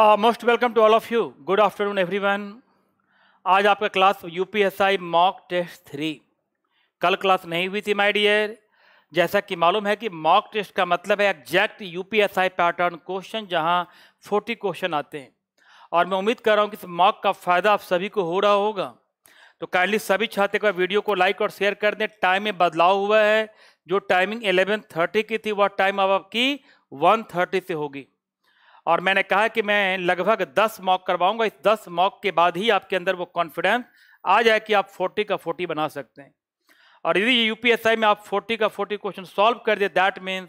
Most welcome to all of you good afternoon everyone आज आपका class UPSI mock test three कल class नहीं हुई थी माय डियर जैसा कि मालूम है कि मॉक टेस्ट का मतलब है एग्जैक्ट यूपीएसआई पैटर्न क्वेश्चन जहां 40 क्वेश्चन आते हैं और मैं उम्मीद कर रहा हूं कि इस मॉक का फ़ायदा आप सभी को हो रहा होगा तो काइंडली सभी छात्र का वीडियो को लाइक और शेयर कर दें टाइम में बदलाव हुआ है जो टाइमिंग 11:30 की थी वह टाइम अब आपकी 1:30 से होगी और मैंने कहा कि मैं लगभग दस मॉक करवाऊंगा इस दस मॉक के बाद ही आपके अंदर वो कॉन्फिडेंस आ जाए कि आप फोर्टी का फोर्टी बना सकते हैं और यदि यूपीएसआई में आप फोर्टी का फोर्टी क्वेश्चन सॉल्व कर दे दैट मीन्स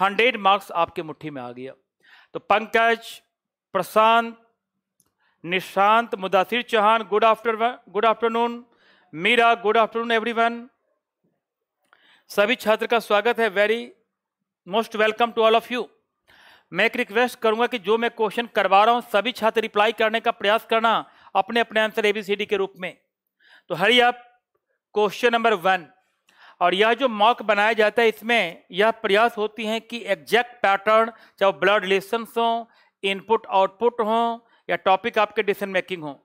हंड्रेड मार्क्स आपके मुट्ठी में आ गया तो Pankaj Prashant Nishant Mudasir Chauhan good after good afternoon Meera good afternoon every सभी छात्र का स्वागत है very most welcome to all of you मैं एक रिक्वेस्ट करूंगा कि जो मैं क्वेश्चन करवा रहा हूं सभी छात्र रिप्लाई करने का प्रयास करना अपने अपने आंसर एबीसीडी के रूप में तो हरी आप क्वेश्चन नंबर वन और यह जो मॉक बनाया जाता है इसमें यह प्रयास होती है कि एग्जैक्ट पैटर्न चाहे ब्लड रिलेशन हों इनपुट आउटपुट हों या टॉपिक आपके डिसीजन मेकिंग हो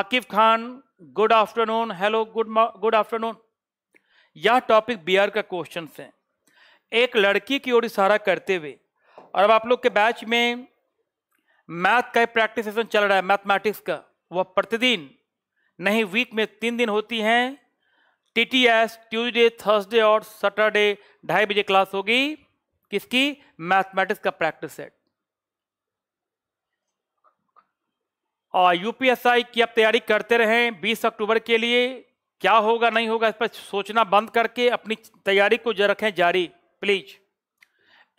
Aqib Khan good afternoon hello good good afternoon यह टॉपिक बी का क्वेश्चन है एक लड़की की ओर इशारा करते हुए और अब आप लोग के बैच में मैथ का प्रैक्टिस सेशन चल रहा है मैथमेटिक्स का वह प्रतिदिन नहीं वीक में तीन दिन होती हैं टीटीएस ट्यूसडे थर्सडे और सैटरडे ढाई बजे क्लास होगी किसकी मैथमेटिक्स का प्रैक्टिस सेट और यूपीएसआई की आप तैयारी करते रहें 20 अक्टूबर के लिए क्या होगा नहीं होगा इस पर सोचना बंद करके अपनी तैयारी को रखें जारी प्लीज़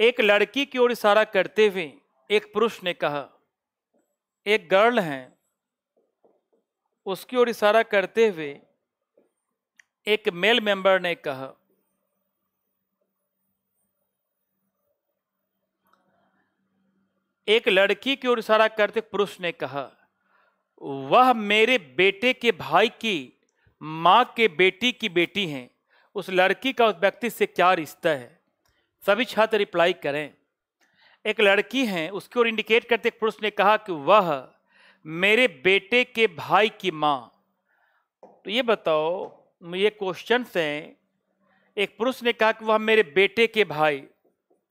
एक लड़की की ओर इशारा करते हुए एक पुरुष ने कहा एक गर्ल है उसकी ओर इशारा करते हुए एक मेल मेंबर ने कहा एक लड़की की ओर इशारा करते पुरुष ने कहा वह मेरे बेटे के भाई की माँ के बेटी की बेटी है उस लड़की का उस व्यक्ति से क्या रिश्ता है सभी छात्र रिप्लाई करें एक लड़की हैं उसकी ओर इंडिकेट करते पुरुष ने कहा कि वह मेरे बेटे के भाई की माँ तो ये बताओ ये क्वेश्चन हैं एक पुरुष ने कहा कि वह मेरे बेटे के भाई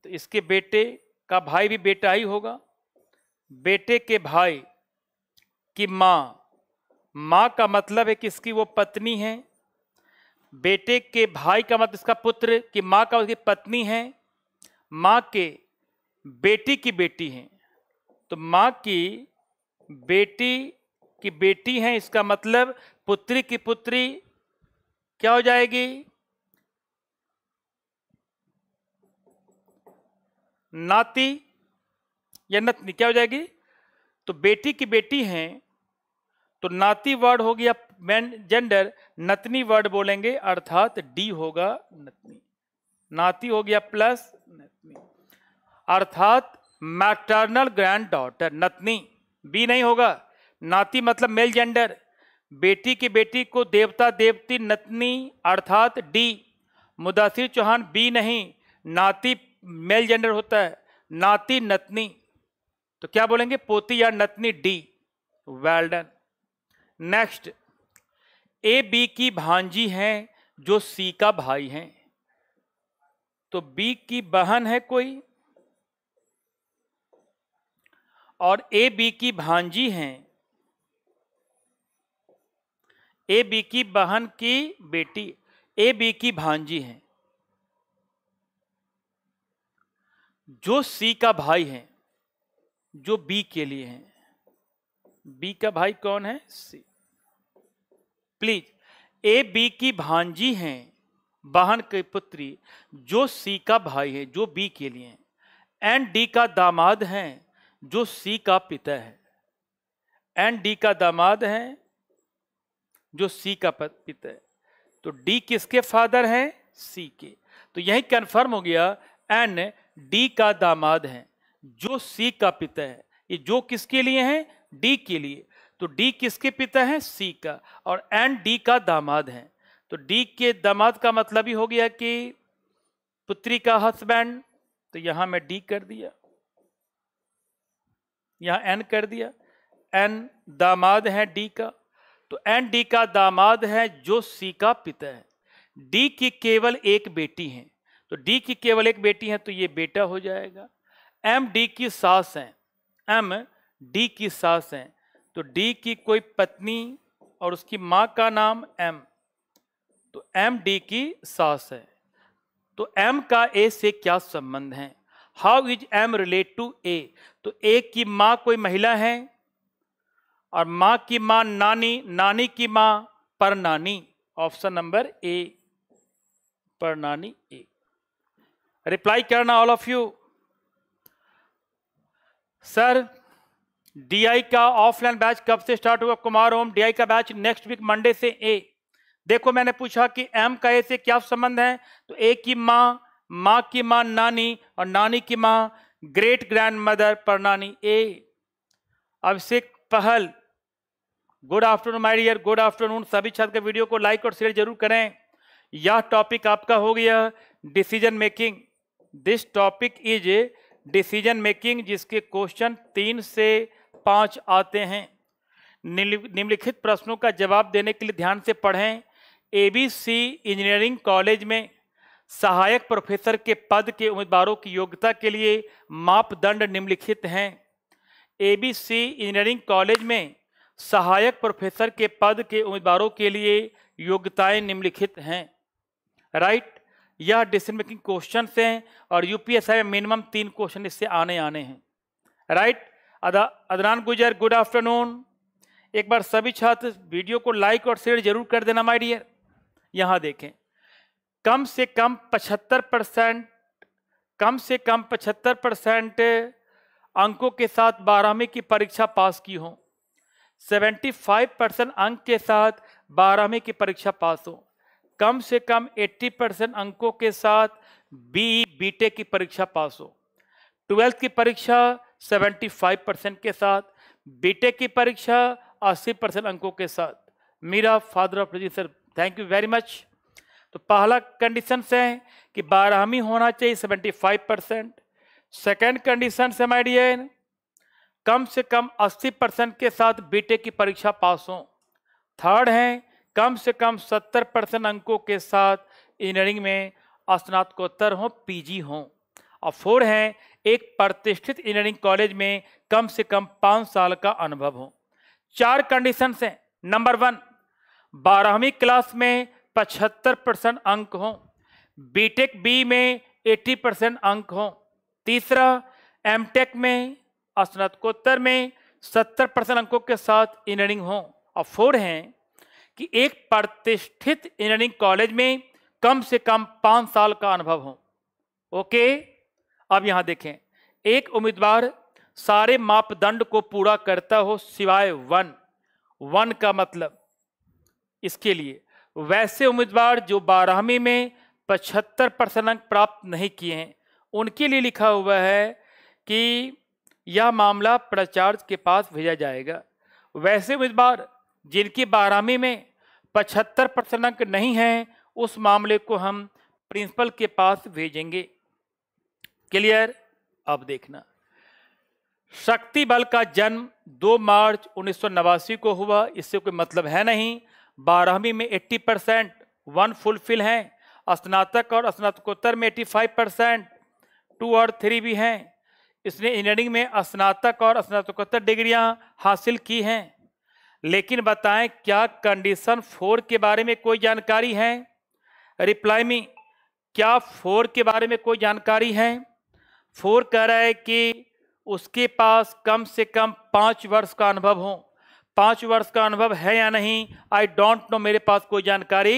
तो इसके बेटे का भाई भी बेटा ही होगा बेटे के भाई की माँ माँ का मतलब है कि इसकी वो पत्नी है बेटे के भाई का मतलब इसका पुत्र कि माँ का उसकी पत्नी है माँ के बेटी की बेटी हैं तो माँ की बेटी की बेटी हैं इसका मतलब पुत्री की पुत्री क्या हो जाएगी नाती या नतनी क्या हो जाएगी तो बेटी की बेटी हैं तो नाती वर्ड हो गया मैन जेंडर नतनी वर्ड बोलेंगे अर्थात डी होगा नतनी नाती हो गया प्लस नतनी अर्थात मैटर्नल ग्रैंड डॉटर नतनी बी नहीं होगा नाती मतलब मेल जेंडर बेटी की बेटी को देवता देवती नतनी अर्थात डी मुदासिर चौहान बी नहीं नाती मेल जेंडर होता है नाती नतनी तो क्या बोलेंगे पोती या नतनी D well done next A B की भांजी हैं जो सी का भाई हैं तो बी की बहन है कोई और ए बी की भांजी हैं ए बी की बहन की बेटी ए बी की भांजी हैं जो सी का भाई है जो बी के लिए है बी का भाई कौन है सी प्लीज ए बी की भांजी हैं बहन की पुत्री जो सी का भाई है जो बी के लिए है एंड डी का दामाद हैं जो सी का पिता है एंड डी का दामाद है जो सी का पिता है तो डी किसके फादर हैं सी के तो यही कन्फर्म हो गया एन डी का दामाद है जो सी का पिता है ये जो किसके लिए है डी के लिए तो डी किसके पिता है सी का और एन डी का दामाद है तो डी के दामाद का मतलब ही हो गया कि पुत्री का हस्बैंड तो यहां मैं डी कर दिया यहाँ एन कर दिया एन दामाद है डी का तो एन डी का दामाद है जो सी का पिता है डी की केवल एक बेटी है तो डी की केवल एक बेटी है तो ये बेटा हो जाएगा एम डी की सास हैं एम डी की सास हैं तो डी की कोई पत्नी और उसकी माँ का नाम एम तो एम डी की सास है तो एम का ए से क्या संबंध है how is M relate to A तो ए की माँ कोई महिला है और माँ की माँ नानी नानी की माँ पर नानी ऑप्शन नंबर ए पर नानी ए रिप्लाई करना all of you sir DI का ऑफलाइन बैच कब से स्टार्ट हुआ कुमार ओम डीआई का बैच नेक्स्ट वीक मंडे से ए देखो मैंने पूछा कि एम का ए से क्या संबंध है तो ए की माँ माँ की माँ नानी और नानी की माँ ग्रेट ग्रैंड मदर पर नानी A Abhishek Pahal good afternoon my dear good afternoon सभी छात्र के वीडियो को लाइक और शेयर जरूर करें यह टॉपिक आपका हो गया decision making this topic is decision making जिसके क्वेश्चन तीन से पाँच आते हैं निम्नलिखित प्रश्नों का जवाब देने के लिए ध्यान से पढ़ें एबीसी इंजीनियरिंग कॉलेज में सहायक प्रोफेसर के पद के उम्मीदवारों की योग्यता के लिए मापदंड निम्नलिखित हैं एबीसी इंजीनियरिंग कॉलेज में सहायक प्रोफेसर के पद के उम्मीदवारों के लिए योग्यताएं निम्नलिखित हैं राइट यह डिसीजन मेकिंग क्वेश्चन हैं और यूपीएसआई में मिनिमम तीन क्वेश्चन इससे आने आने हैं राइट अदनान गुजर गुड आफ्टरनून एक बार सभी छात्र वीडियो को लाइक और शेयर जरूर कर देना माय डियर यहाँ देखें कम से कम 75 परसेंट कम से कम 75 परसेंट अंकों के साथ बारहवीं की परीक्षा पास की हो 75 परसेंट अंक के साथ बारहवीं की परीक्षा पास हो कम से कम 80 परसेंट अंकों के साथ बी बीटेक की परीक्षा पास हो ट्वेल्थ की परीक्षा 75 परसेंट के साथ बीटेक की परीक्षा 80 परसेंट अंकों के साथ मेरा father of Razi sir thank you very much तो पहला कंडीशन से है कि बारहवीं होना चाहिए seventy five percent second condition से माय कम से कम अस्सी परसेंट के साथ बीटे e की परीक्षा पास हो थर्ड है कम से कम सत्तर परसेंट अंकों के साथ इंजीनियरिंग में स्नातकोत्तर हो पीजी हों और फोर है एक प्रतिष्ठित इंजीनियरिंग कॉलेज में कम से कम पाँच साल का अनुभव हो चार कंडीशन हैं नंबर वन बारहवीं क्लास में पचहत्तर परसेंट अंक हों बीटेक बी में एट्टी परसेंट अंक हों तीसरा एमटेक में स्नातकोत्तर में सत्तर परसेंट अंकों के साथ इंजीनियरिंग हों और फोर हैं कि एक प्रतिष्ठित इंजीनियरिंग कॉलेज में कम से कम पाँच साल का अनुभव हो ओके अब यहाँ देखें एक उम्मीदवार सारे मापदंड को पूरा करता हो सिवाय वन वन का मतलब इसके लिए वैसे उम्मीदवार जो बारहवीं में पचहत्तर परसेंट अंक प्राप्त नहीं किए हैं उनके लिए लिखा हुआ है कि यह मामला प्राचार्य के पास भेजा जाएगा वैसे उम्मीदवार जिनकी बारहवीं में पचहत्तर परसेंट अंक नहीं हैं उस मामले को हम प्रिंसिपल के पास भेजेंगे क्लियर अब देखना शक्ति बल का जन्म 2 मार्च उन्नीस को हुआ इससे कोई मतलब है नहीं बारहवीं में 80 परसेंट वन फुलफिल हैं स्नातक और स्नातकोत्तर में 85 परसेंट टू और थ्री भी हैं इसने इंजीनियरिंग में स्नातक और स्नातकोत्तर डिग्रियां हासिल की हैं लेकिन बताएं क्या कंडीशन फोर के बारे में कोई जानकारी है रिप्लाई में क्या फोर के बारे में कोई जानकारी है फोर कह रहा है कि उसके पास कम से कम पाँच वर्ष का अनुभव हो पाँच वर्ष का अनुभव है या नहीं आई डोंट नो मेरे पास कोई जानकारी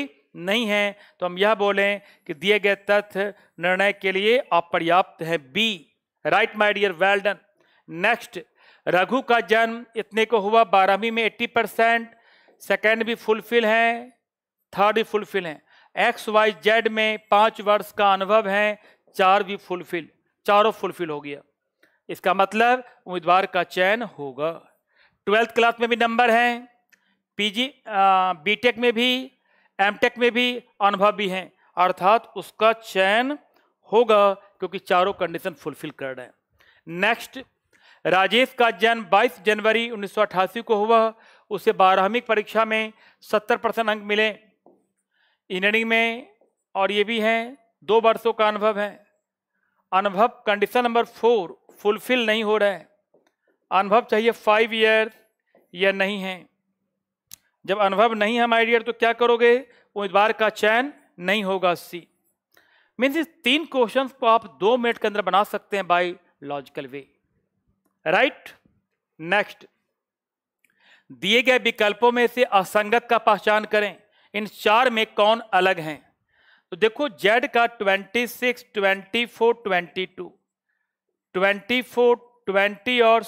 नहीं है तो हम यह बोलें कि दिए गए तथ्य निर्णय के लिए अपर्याप्त है B right my dear well done next Raghu का जन्म इतने को हुआ बारहवीं में एट्टी परसेंट सेकेंड भी फुलफिल हैं थर्ड भी फुलफिल हैं एक्स वाई जेड में पाँच वर्ष का अनुभव है चार भी फुलफिल चारों फुलफिल हो गया इसका मतलब उम्मीदवार का चयन होगा ट्वेल्थ क्लास में भी नंबर हैं पीजी बीटेक में भी एमटेक में भी अनुभव भी हैं अर्थात उसका चयन होगा क्योंकि चारों कंडीशन फुलफिल कर रहे हैं नेक्स्ट राजेश का जन्म 22 जनवरी उन्नीस को हुआ उसे बारहवीं परीक्षा में 70 परसेंट अंक मिले इंजीनियरिंग में और ये भी हैं दो वर्षों का अनुभव है अनुभव कंडीशन नंबर फोर फुलफिल नहीं हो रहा है अनुभव चाहिए फाइव ईयर्स या नहीं है जब अनुभव नहीं है माई डियर तो क्या करोगे उम्मीदवार का चयन नहीं होगा सी मीन्स इस तीन क्वेश्चन को आप दो मिनट के अंदर बना सकते हैं by logical way right next दिए गए विकल्पों में से असंगत का पहचान करें इन चार में कौन अलग हैं तो देखो जेड का 26, 24, 22, 24, 20 और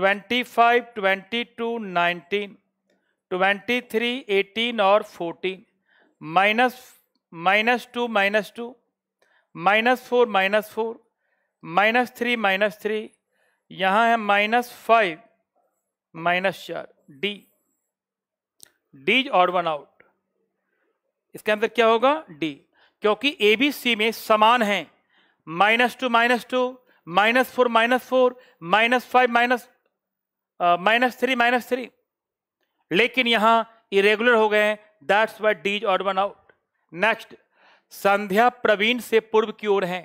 twenty five twenty two nineteen twenty three eighteen और fourteen minus minus two minus two minus four minus four minus three minus three यहाँ है माइनस फाइव माइनस चार डी डी और वन आउट इसका आंसर क्या होगा डी क्योंकि ए B सी में समान हैं minus two minus two minus four minus four minus five minus minus three minus three लेकिन यहां इरेगुलर हो गए हैं that's why D's odd one out next Sandhya Praveen से पूर्व की ओर है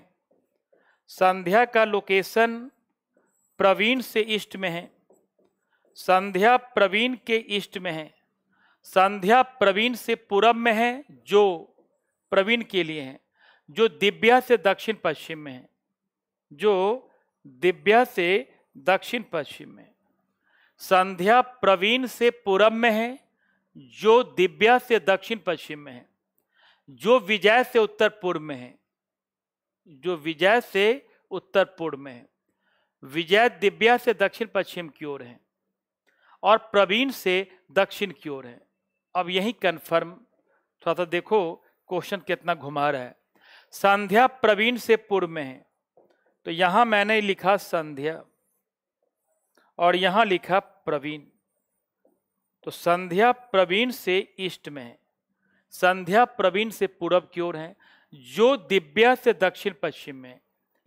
संध्या का लोकेशन प्रवीण से ईस्ट में है संध्या प्रवीण के ईस्ट में है संध्या प्रवीण से पूरब में है जो प्रवीण के लिए है जो दिव्या से दक्षिण पश्चिम में है जो दिव्या से दक्षिण पश्चिम में संध्या प्रवीण से पूरब में है जो दिव्या से दक्षिण पश्चिम में है जो विजय से उत्तर पूर्व में है जो विजय से उत्तर पूर्व में है विजय दिव्या से दक्षिण पश्चिम की ओर है और प्रवीण से दक्षिण की ओर है अब यही कन्फर्म थोड़ा सा देखो क्वेश्चन कितना घुमा रहा है संध्या प्रवीण से पूर्व में है तो यहां मैंने लिखा संध्या और यहां लिखा प्रवीण तो संध्या प्रवीण से ईस्ट में है संध्या प्रवीण से पूर्व की ओर है जो दिव्या से दक्षिण पश्चिम में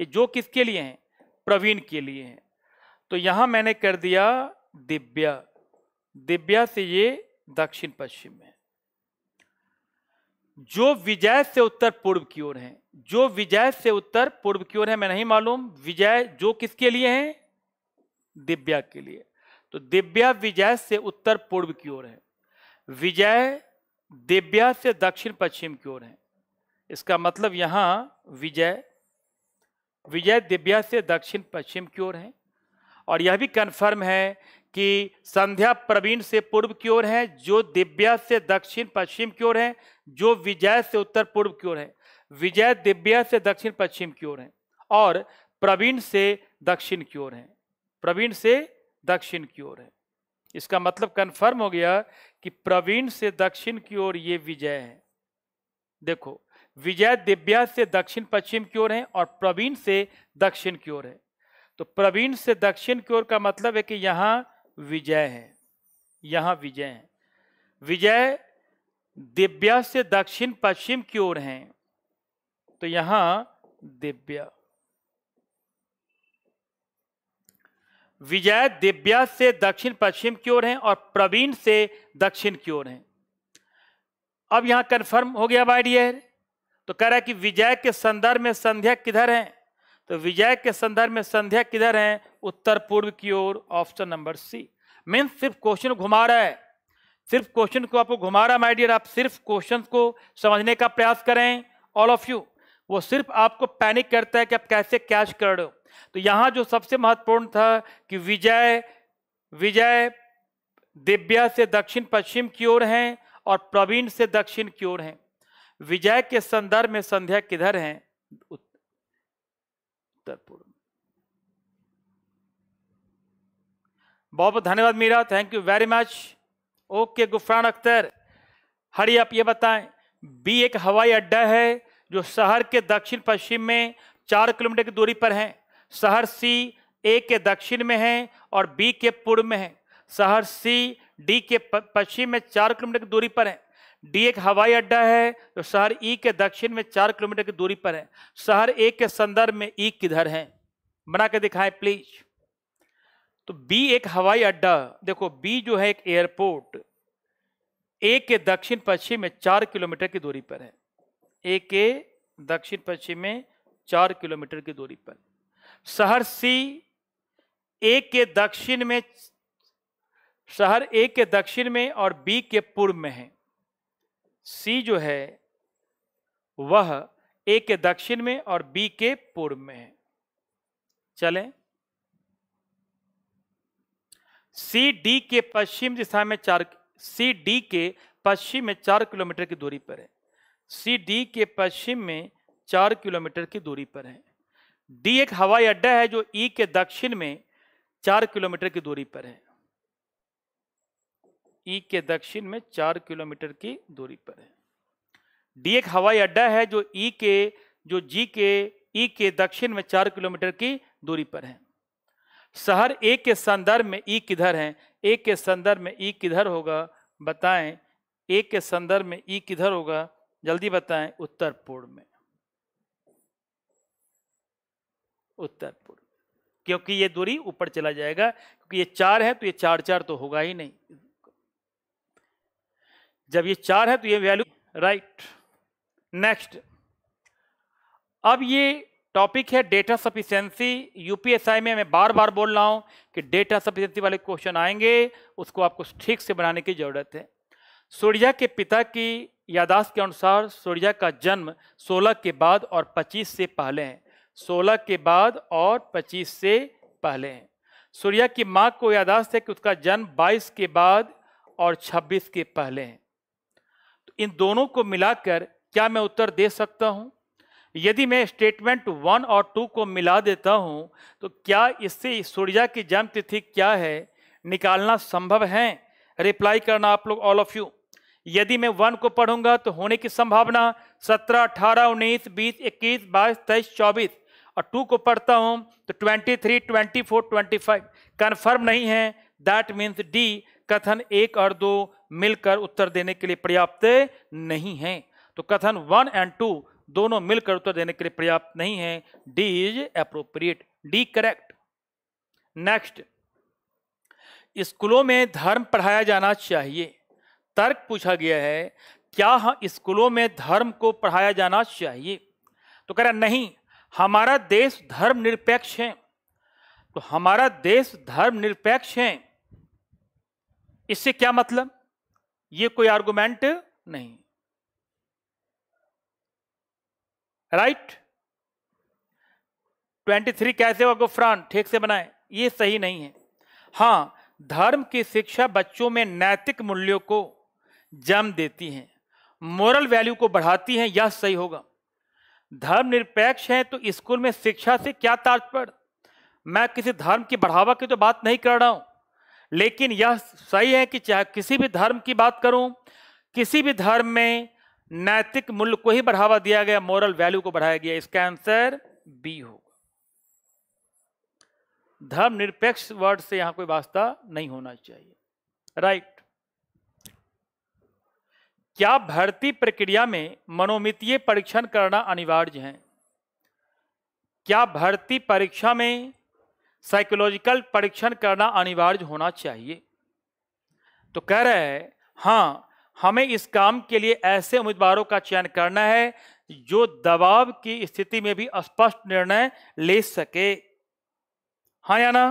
ये जो किसके लिए हैं प्रवीण के लिए हैं तो यहां मैंने कर दिया दिव्या दिव्या से ये दक्षिण पश्चिम में जो विजय से उत्तर पूर्व की ओर है जो विजय से उत्तर पूर्व की ओर है मैं नहीं मालूम विजय जो किसके लिए है दिव्या के लिए तो दिव्या विजय से उत्तर पूर्व की ओर है विजय दिव्या से दक्षिण पश्चिम की ओर है इसका मतलब यहाँ विजय विजय दिव्या से दक्षिण पश्चिम की ओर है और यह भी कन्फर्म है कि संध्या प्रवीण से पूर्व की ओर है जो दिव्या से दक्षिण पश्चिम की ओर है जो विजय से उत्तर पूर्व की ओर है विजय दिव्या से दक्षिण पश्चिम की ओर है और प्रवीण से दक्षिण की ओर है प्रवीण से दक्षिण की ओर है इसका मतलब कन्फर्म हो गया कि प्रवीण से दक्षिण की ओर ये विजय है देखो विजय दिव्या से दक्षिण पश्चिम की ओर है और प्रवीण से दक्षिण की ओर है तो प्रवीण से दक्षिण की ओर का मतलब है कि यहां विजय है यहां विजय है विजय दिव्या से दक्षिण पश्चिम की ओर है तो यहां दिव्या विजय दिव्या से दक्षिण पश्चिम की ओर है और प्रवीण से दक्षिण की ओर है अब यहां कंफर्म हो गया बाई डियर तो कह रहा है कि विजय के संदर्भ में संध्या किधर है तो विजय के संदर्भ में संध्या किधर है उत्तर पूर्व की ओर ऑप्शन नंबर सी मीन सिर्फ क्वेश्चन घुमा रहा है सिर्फ क्वेश्चन को आपको घुमा रहा है डियर आप सिर्फ क्वेश्चन को समझने का प्रयास करें ऑल ऑफ यू वो सिर्फ आपको पैनिक करता है कि आप कैसे कैच कर रहे हो तो यहाँ जो सबसे महत्वपूर्ण था कि विजय विजय दिव्या से दक्षिण पश्चिम की ओर हैं और प्रवीण से दक्षिण की ओर हैं विजय के संदर्भ में संध्या किधर है उत्तर पूर्व बहुत बहुत धन्यवाद Meera thank you very much okay Gufran Akhtar Hari आप ये बताएं बी एक हवाई अड्डा है जो शहर के दक्षिण पश्चिम में चार किलोमीटर की दूरी पर है शहर सी ए के दक्षिण में है और बी के पूर्व में है शहर सी डी के पश्चिम में चार किलोमीटर की दूरी पर है डी एक हवाई अड्डा है जो तो शहर ई e के दक्षिण में चार किलोमीटर की दूरी पर है शहर ए के संदर्भ में ई e किधर है बना के दिखाएं प्लीज तो बी एक हवाई अड्डा देखो बी जो है एक एयरपोर्ट ए के दक्षिण पश्चिम में चार किलोमीटर की दूरी पर है ए के दक्षिण पश्चिम में चार किलोमीटर की दूरी पर शहर सी ए के दक्षिण में शहर ए के दक्षिण में और बी के पूर्व में है सी जो है वह ए के दक्षिण में और बी के पूर्व में है चले सी डी के पश्चिम दिशा में चार सी डी के पश्चिम में चार किलोमीटर की दूरी पर है सी डी के पश्चिम में चार किलोमीटर की दूरी पर है डी एक हवाई अड्डा है जो ई e के दक्षिण में चार किलोमीटर की दूरी पर है ई e के दक्षिण में चार किलोमीटर की दूरी पर है डी एक हवाई अड्डा है जो ई e के जो जी के ई e के दक्षिण में चार किलोमीटर की दूरी पर है शहर ए के संदर्भ में ई किधर है ए के संदर्भ में ई किधर होगा बताएं ए के संदर्भ में ई किधर होगा जल्दी बताएं उत्तर पूर्व में उत्तर पूर्व क्योंकि ये दूरी ऊपर चला जाएगा क्योंकि ये चार है तो ये चार चार तो होगा ही नहीं जब ये चार है तो ये वैल्यू राइट नेक्स्ट अब ये टॉपिक है डेटा सफिशियंसी यूपीएसआई में मैं बार बार बोल रहा हूं कि डेटा सफिशियंसी वाले क्वेश्चन आएंगे उसको आपको ठीक से बनाने की ज़रूरत है सूर्या के पिता की यादाश्त के अनुसार सूर्या का जन्म 16 के बाद और 25 से पहले है सोलह के बाद और पच्चीस से पहले हैं सूर्या की माँ को यादाश्त है कि उसका जन्म बाईस के बाद और छब्बीस के पहले हैं तो इन दोनों को मिलाकर क्या मैं उत्तर दे सकता हूँ यदि मैं स्टेटमेंट वन और टू को मिला देता हूँ तो क्या इससे सूर्या की जन्म तिथि क्या है निकालना संभव है रिप्लाई करना आप लोग ऑल ऑफ यू यदि मैं वन को पढ़ूंगा तो होने की संभावना सत्रह अठारह उन्नीस बीस इक्कीस बाईस तेईस चौबीस और टू को पढ़ता हूं तो twenty three twenty four twenty five confirm नहीं है दैट मीन्स डी कथन एक और दो मिलकर उत्तर देने के लिए पर्याप्त नहीं है तो कथन वन एंड टू दोनों मिलकर उत्तर देने के लिए पर्याप्त नहीं है D is appropriate D correct next स्कूलों में धर्म पढ़ाया जाना चाहिए तर्क पूछा गया है क्या हाँ स्कूलों में धर्म को पढ़ाया जाना चाहिए तो कह रहा नहीं हमारा देश धर्मनिरपेक्ष है तो हमारा देश धर्मनिरपेक्ष है इससे क्या मतलब ये कोई आर्गुमेंट नहीं राइट ट्वेंटी थ्री कैसे हो गुफरान ठीक से बनाए ये सही नहीं है हां धर्म की शिक्षा बच्चों में नैतिक मूल्यों को जन्म देती है मॉरल वैल्यू को बढ़ाती है यह सही होगा धर्मनिरपेक्ष हैं तो स्कूल में शिक्षा से क्या तात्पर्य मैं किसी धर्म की बढ़ावा की तो बात नहीं कर रहा हूं लेकिन यह सही है कि चाहे किसी भी धर्म की बात करूं किसी भी धर्म में नैतिक मूल्य को ही बढ़ावा दिया गया मॉरल वैल्यू को बढ़ाया गया इसका आंसर बी होगा धर्म निरपेक्ष वर्ड से यहां कोई वास्ता नहीं होना चाहिए राइट क्या भर्ती प्रक्रिया में मनोमितीय परीक्षण करना अनिवार्य है क्या भर्ती परीक्षा में साइकोलॉजिकल परीक्षण करना अनिवार्य होना चाहिए तो कह रहे हैं हाँ हमें इस काम के लिए ऐसे उम्मीदवारों का चयन करना है जो दबाव की स्थिति में भी स्पष्ट निर्णय ले सके हाँ या ना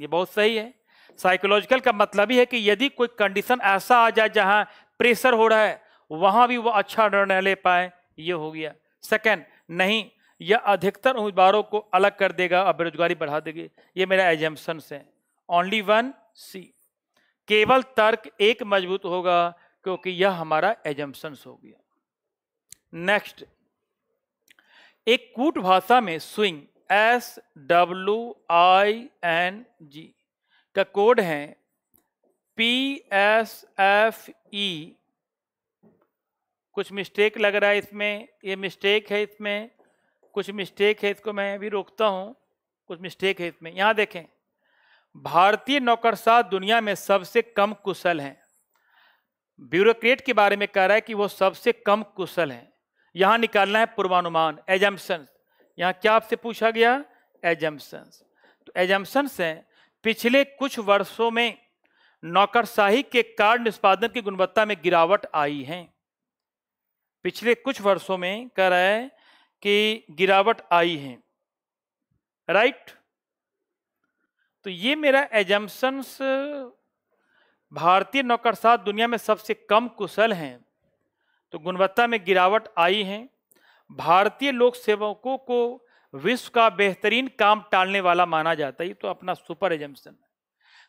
ये बहुत सही है साइकोलॉजिकल का मतलब ही है कि यदि कोई कंडीशन ऐसा आ जाए जहां प्रेशर हो रहा है वहां भी वो अच्छा निर्णय ले पाए ये हो गया सेकंड नहीं यह अधिकतर उम्मीदवारों को अलग कर देगा और बेरोजगारी बढ़ा देगी ये मेरा एजेंशन से ओनली वन सी केवल तर्क एक मजबूत होगा क्योंकि यह हमारा एजम्पन्स हो गया नेक्स्ट एक कूट भाषा में swing S W I N G का कोड है पी एस एफ ई कुछ मिस्टेक लग रहा है इसमें ये मिस्टेक है इसमें कुछ मिस्टेक है इसको मैं भी रोकता हूँ कुछ मिस्टेक है इसमें यहाँ देखें भारतीय नौकरशाह दुनिया में सबसे कम कुशल हैं ब्यूरोक्रेट के बारे में कह रहा है कि वो सबसे कम कुशल हैं यहाँ निकालना है पूर्वानुमान एजम्पन्स यहाँ क्या आपसे पूछा गया एजम्पन्स तो एजम्पन्स हैं पिछले कुछ वर्षों में नौकरशाही के कार्ड निष्पादन की गुणवत्ता में गिरावट आई है पिछले कुछ वर्षों में कह रहा है कि गिरावट आई है राइट तो ये मेरा एजम्पन्स भारतीय नौकरशाह दुनिया में सबसे कम कुशल हैं तो गुणवत्ता में गिरावट आई है भारतीय लोक सेवकों को विश्व का बेहतरीन काम टालने वाला माना जाता है ये तो अपना सुपर एजम्पन है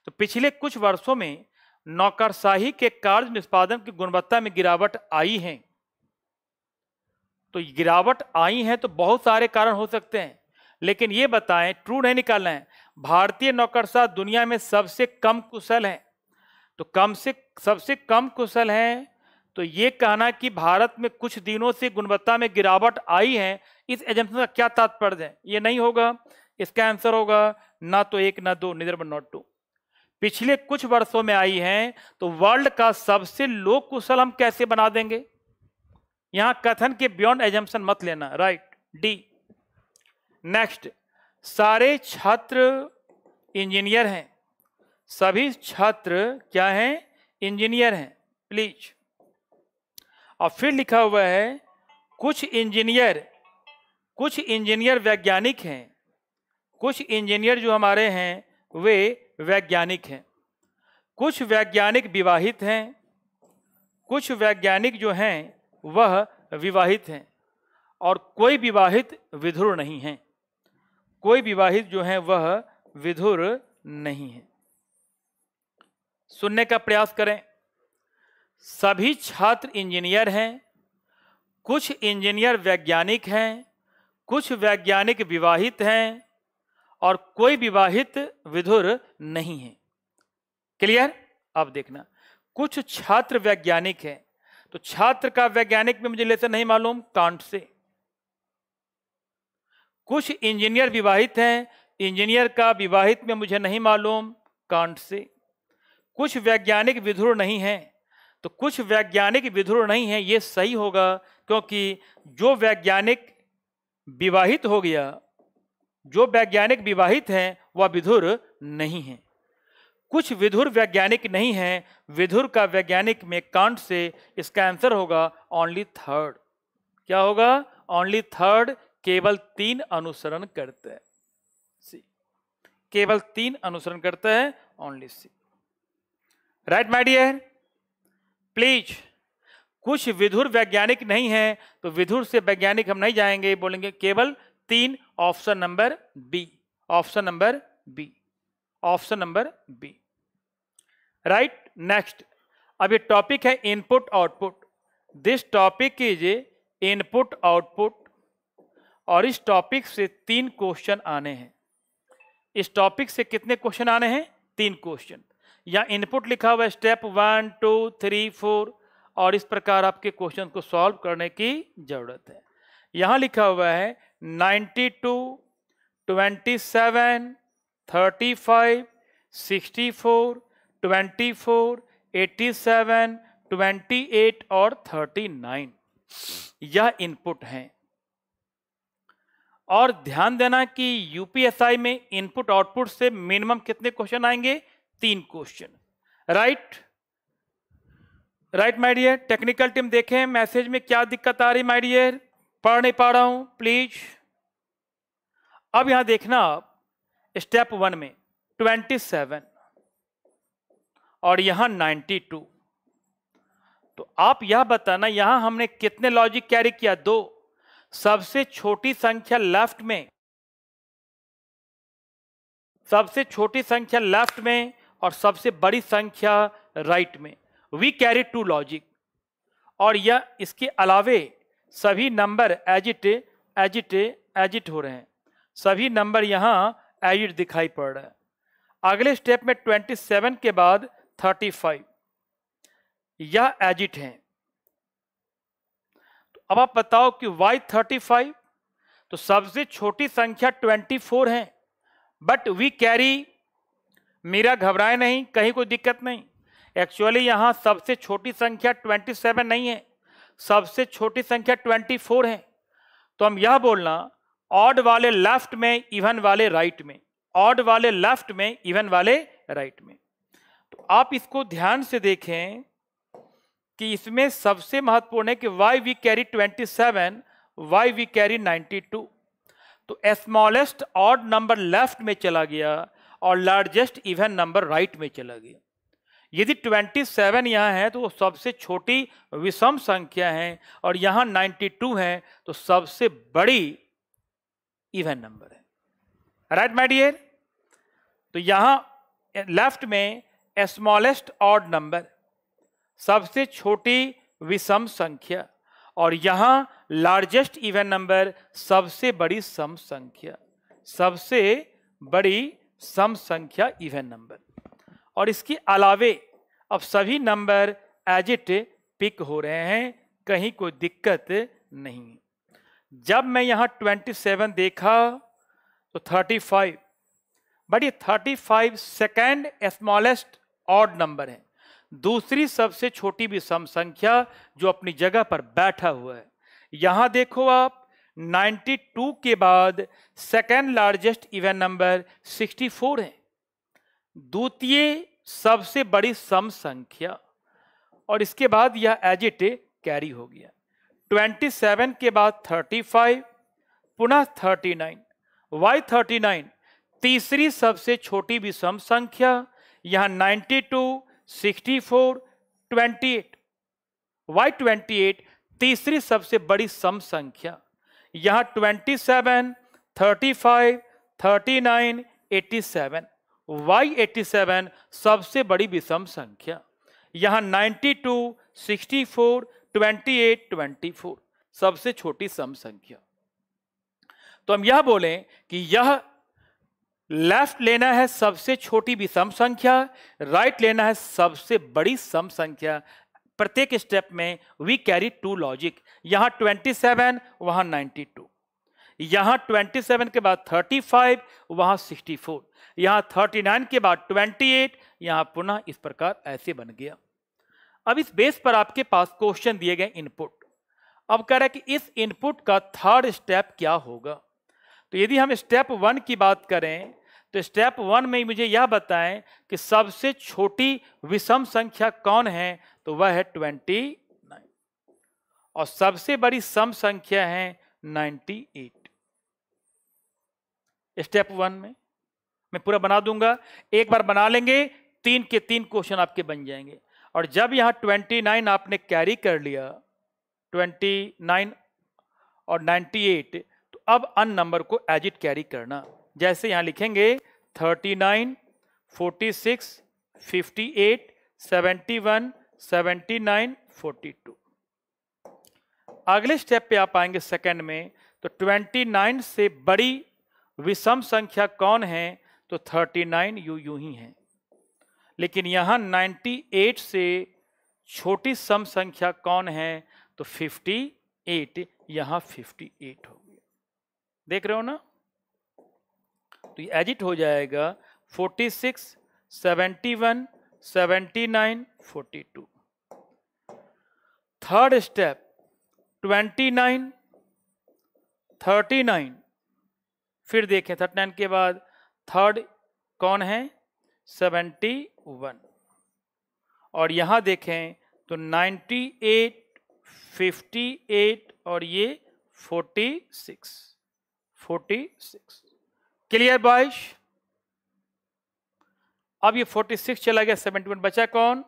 तो पिछले कुछ वर्षों में नौकरशाही के कार्य निष्पादन की गुणवत्ता में गिरावट आई है तो गिरावट आई है तो बहुत सारे कारण हो सकते हैं लेकिन ये बताएं ट्रू नहीं निकालना है भारतीय नौकरशाह दुनिया में सबसे कम कुशल हैं तो कम से सबसे कम कुशल हैं तो ये कहना कि भारत में कुछ दिनों से गुणवत्ता में गिरावट आई है इस एजेंसी का क्या तात्पर्य है ये नहीं होगा इसका आंसर होगा ना तो एक ना दो निदर नॉट टू पिछले कुछ वर्षों में आई हैं तो वर्ल्ड का सबसे लोक कुशल हम कैसे बना देंगे यहां कथन के बियॉन्ड एजम्पन मत लेना राइट डी नेक्स्ट सारे छात्र इंजीनियर हैं सभी छात्र क्या हैं इंजीनियर हैं प्लीज और फिर लिखा हुआ है कुछ इंजीनियर कुछ इंजीनियर वैज्ञानिक हैं कुछ इंजीनियर जो हमारे हैं वे वैज्ञानिक हैं कुछ वैज्ञानिक विवाहित हैं कुछ वैज्ञानिक जो हैं वह विवाहित हैं और कोई विवाहित विधुर नहीं हैं कोई विवाहित जो हैं वह विधुर नहीं है सुनने का प्रयास करें सभी छात्र इंजीनियर हैं कुछ इंजीनियर वैज्ञानिक हैं कुछ वैज्ञानिक विवाहित हैं और कोई विवाहित विधुर नहीं है क्लियर अब देखना कुछ छात्र वैज्ञानिक हैं तो छात्र का वैज्ञानिक में मुझे लेसन नहीं मालूम कांट से कुछ इंजीनियर विवाहित हैं इंजीनियर का विवाहित में मुझे नहीं मालूम कांट से कुछ वैज्ञानिक विधुर नहीं हैं तो कुछ वैज्ञानिक विधुर नहीं हैं ये सही होगा क्योंकि जो वैज्ञानिक विवाहित हो गया जो वैज्ञानिक विवाहित हैं वह विधुर नहीं हैं कुछ विधुर वैज्ञानिक नहीं हैं विधुर का वैज्ञानिक में कांट से इसका आंसर होगा ओनली थर्ड क्या होगा ओनली थर्ड केवल तीन अनुसरण करते हैं सी केवल तीन अनुसरण करते हैं only C right my dear please कुछ विधुर वैज्ञानिक नहीं है तो विधुर से वैज्ञानिक हम नहीं जाएंगे बोलेंगे केवल तीन option number B option number B option number B right next अब ये टॉपिक है input output this topic is input output और इस टॉपिक से तीन क्वेश्चन आने हैं इस टॉपिक से कितने क्वेश्चन आने हैं तीन क्वेश्चन या इनपुट लिखा हुआ है step one two three four और इस प्रकार आपके क्वेश्चन को सॉल्व करने की जरूरत है यहां लिखा हुआ है ninety two twenty seven thirty five sixty four twenty four eighty seven twenty eight और थर्टी नाइन यह इनपुट हैं और ध्यान देना कि यूपीएसआई में इनपुट आउटपुट से मिनिमम कितने क्वेश्चन आएंगे तीन क्वेश्चन right right my dear technical team देखें मैसेज में क्या दिक्कत आ रही माइडियर पढ़ नहीं पा रहा हूं प्लीज अब यहां देखना आप स्टेप वन में ट्वेंटी सेवन और यहां टू तो आप यह बताना यहां हमने कितने लॉजिक कैरी किया दो सबसे छोटी संख्या लेफ्ट में सबसे छोटी संख्या लेफ्ट में और सबसे बड़ी संख्या राइट में वी कैरी टू लॉजिक और यह इसके अलावे सभी नंबर एजिट एजिट एजिट हो रहे हैं सभी नंबर यहाँ एजिट दिखाई पड़ रहा है अगले स्टेप में ट्वेंटी सेवन के बाद थर्टी फाइव यह एजिट हैं तो अब आप बताओ कि वाई थर्टी फाइव तो सबसे छोटी संख्या ट्वेंटी फोर है बट वी कैरी मेरा घबराए नहीं कहीं कोई दिक्कत नहीं एक्चुअली यहाँ सबसे छोटी संख्या ट्वेंटी सेवन नहीं है सबसे छोटी संख्या 24 है तो हम यह बोलना ऑड वाले लेफ्ट में इवन वाले राइट में ऑड वाले लेफ्ट में इवन वाले राइट में तो आप इसको ध्यान से देखें कि इसमें सबसे महत्वपूर्ण है कि why we carry 27 why we carry 92 तो स्मॉलेस्ट ऑड नंबर लेफ्ट में चला गया और लार्जेस्ट इवन नंबर राइट में चला गया यदि 27 यहाँ है तो वो सबसे छोटी विषम संख्या है और यहाँ 92 है तो सबसे बड़ी इवन नंबर है राइट माय डियर तो यहाँ लेफ्ट में स्मॉलेस्ट ऑड नंबर सबसे छोटी विषम संख्या और यहाँ लार्जेस्ट इवन नंबर सबसे बड़ी सम संख्या सबसे बड़ी सम संख्या इवन नंबर और इसके अलावे अब सभी नंबर एज इट पिक हो रहे हैं कहीं कोई दिक्कत नहीं जब मैं यहाँ ट्वेंटी सेवन देखा तो थर्टी फाइव बट ये thirty five second smallest odd number है दूसरी सबसे छोटी भी सम संख्या जो अपनी जगह पर बैठा हुआ है यहाँ देखो आप 92 के बाद सेकेंड लार्जेस्ट इवेंट नंबर 64 है द्वितीय सबसे बड़ी सम संख्या और इसके बाद यह एज इट कैरी हो गया 27 के बाद 35 पुनः 39 वाई थर्टी तीसरी सबसे छोटी विषम संख्या यहाँ 92, 64, 28 वाई 28 तीसरी सबसे बड़ी सम संख्या यहाँ 27, 35, 39, 87 Y87 सबसे बड़ी विषम संख्या यहां 92, 64, 28, 24 सबसे छोटी सम संख्या तो हम यह बोलें कि यह लेफ्ट लेना है सबसे छोटी विषम संख्या राइट लेना है सबसे बड़ी सम संख्या प्रत्येक स्टेप में वी कैरी टू लॉजिक यहां 27 वहां नाइन्टी टू यहां 27 के बाद 35 वहां सिक्सटी फोर यहां थर्टी के बाद 28 यहां पुनः इस प्रकार ऐसे बन गया अब इस बेस पर आपके पास क्वेश्चन दिए गए इनपुट अब कह रहा है कि इस इनपुट का थर्ड स्टेप क्या होगा तो यदि हम स्टेप वन की बात करें तो स्टेप वन में मुझे यह बताएं कि सबसे छोटी विषम संख्या कौन है तो वह है ट्वेंटी नाइन और सबसे बड़ी सम संख्या है नाइन्टी एट स्टेप वन में मैं पूरा बना दूंगा एक बार बना लेंगे तीन के तीन क्वेश्चन आपके बन जाएंगे और जब यहाँ ट्वेंटी नाइन आपने कैरी कर लिया ट्वेंटी नाइन और नाइन्टी एट तो अब अन नंबर को एज इट कैरी करना जैसे यहाँ लिखेंगे thirty nine forty six fifty eight seventy one seventy nine forty two अगले स्टेप पे आप आएंगे सेकंड में तो ट्वेंटी नाइन से बड़ी विषम संख्या कौन है तो 39 यू यू ही है लेकिन यहाँ 98 से छोटी सम संख्या कौन है तो 58 यहाँ फिफ्टी हो गया देख रहे हो ना तो ये एजिट हो जाएगा 46, 71, 79, 42 थर्ड स्टेप 29, 39, फिर देखें थर्टी नाइन के बाद थर्ड कौन है सेवेंटी वन और यहाँ देखें तो नाइन्टी एट फिफ्टी एट और ये forty six forty six clear boys अब ये फोर्टी सिक्स चला गया सेवेंटी वन बचा कौन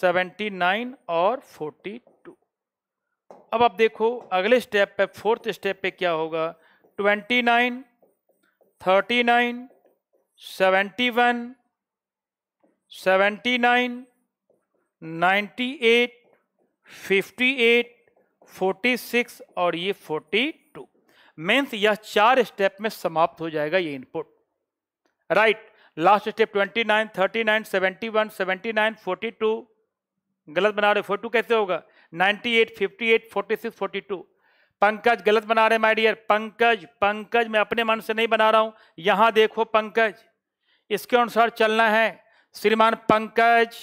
सेवेंटी नाइन और फोर्टी टू अब आप देखो अगले स्टेप पे फोर्थ स्टेप पे क्या होगा twenty nine thirty nine seventy one seventy nine ninety eight fifty eight forty six और ये फोर्टी टू मीन्स यह चार स्टेप में समाप्त हो जाएगा ये input right last step twenty nine thirty nine seventy one seventy nine forty two गलत बना रहे फोर्टी टू कैसे होगा ninety eight fifty eight forty six forty two Pankaj गलत बना रहे माय डियर पंकज पंकज मैं अपने मन से नहीं बना रहा हूं यहां देखो पंकज इसके अनुसार चलना है श्रीमान पंकज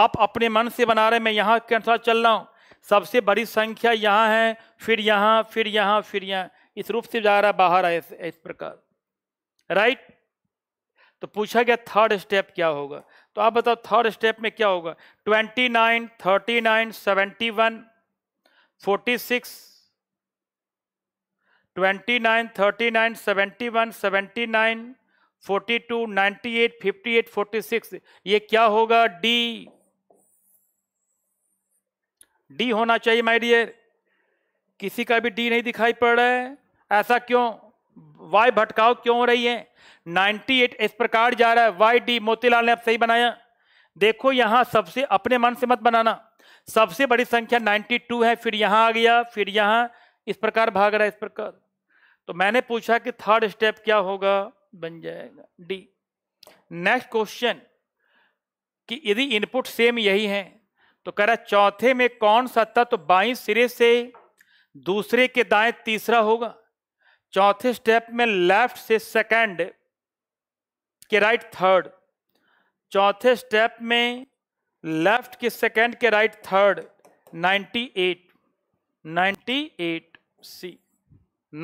आप अपने मन से बना रहे मैं यहाँ के अनुसार चल रहा हूँ सबसे बड़ी संख्या यहाँ है फिर यहाँ फिर यहाँ फिर यहाँ इस रूप से जा रहा बाहर आए इस, इस प्रकार राइट तो पूछा गया थर्ड स्टेप क्या होगा तो आप बताओ थर्ड स्टेप में क्या होगा twenty nine thirty nine seventy one forty six twenty nine thirty nine seventy one seventy nine forty two ninety eight fifty eight forty six ये क्या होगा डी डी होना चाहिए माय डियर किसी का भी डी नहीं दिखाई पड़ रहा है ऐसा क्यों वाई भटकाव क्यों हो रही है नाइन्टी एट इस प्रकार जा रहा है वाई डी मोतीलाल ने अब सही बनाया देखो यहां सबसे अपने मन से मत बनाना सबसे बड़ी संख्या 92 है फिर यहाँ आ गया फिर यहाँ इस प्रकार भाग रहा है इस प्रकार तो मैंने पूछा कि थर्ड स्टेप क्या होगा बन जाएगा डी नेक्स्ट क्वेश्चन कि यदि इनपुट सेम यही है तो कह रहा चौथे में कौन सा तत्व तो बाई सिरे से दूसरे के दाएं तीसरा होगा चौथे स्टेप में लेफ्ट से सेकंड के राइट थर्ड चौथे स्टेप में लेफ्ट के सेकंड के right third 98 98 C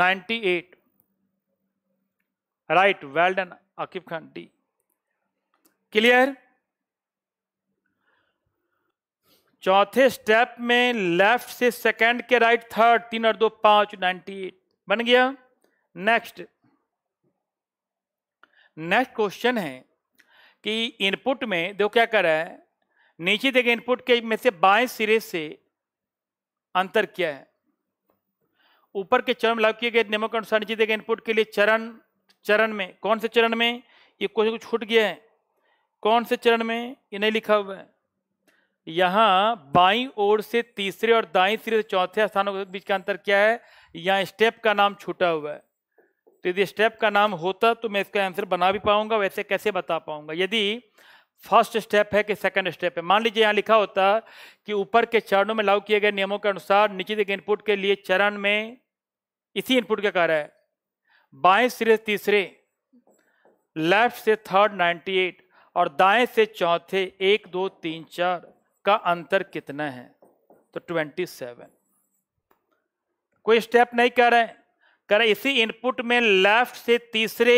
98 right well done Aqib Khan D clear चौथे स्टेप में लेफ्ट से सेकंड के राइट थर्ड तीन और दो पांच नाइन्टी एट बन गया नेक्स्ट नेक्स्ट क्वेश्चन है कि इनपुट में देखो क्या कर रहा है नीचे देखे इनपुट के में से बाएं सिरे से अंतर क्या है ऊपर के चरण लागू किए गए नियमों के अनुसार नीचे देखे इनपुट के लिए चरण चरण में कौन से चरण में ये कुछ कुछ छूट गया है कौन से चरण में ये नहीं लिखा हुआ है यहाँ बाई ओर से तीसरे और दाई सिरे से चौथे स्थानों के बीच का अंतर क्या है यहाँ स्टेप का नाम छूटा हुआ है तो यदि स्टेप का नाम होता तो मैं इसका आंसर बना भी पाऊंगा वैसे कैसे बता पाऊंगा यदि फर्स्ट स्टेप है कि सेकंड स्टेप है मान लीजिए यहाँ लिखा होता कि ऊपर के चरणों में लागू किए गए नियमों के अनुसार नीचे दिए इनपुट के लिए चरण में इसी इनपुट का कार्य है बाएं सिरे तीसरे लेफ्ट से थर्ड 98 और दाएं से चौथे एक दो तीन चार का अंतर कितना है तो 27 कोई स्टेप नहीं कर रहे कर रहे इसी इनपुट में लेफ्ट से तीसरे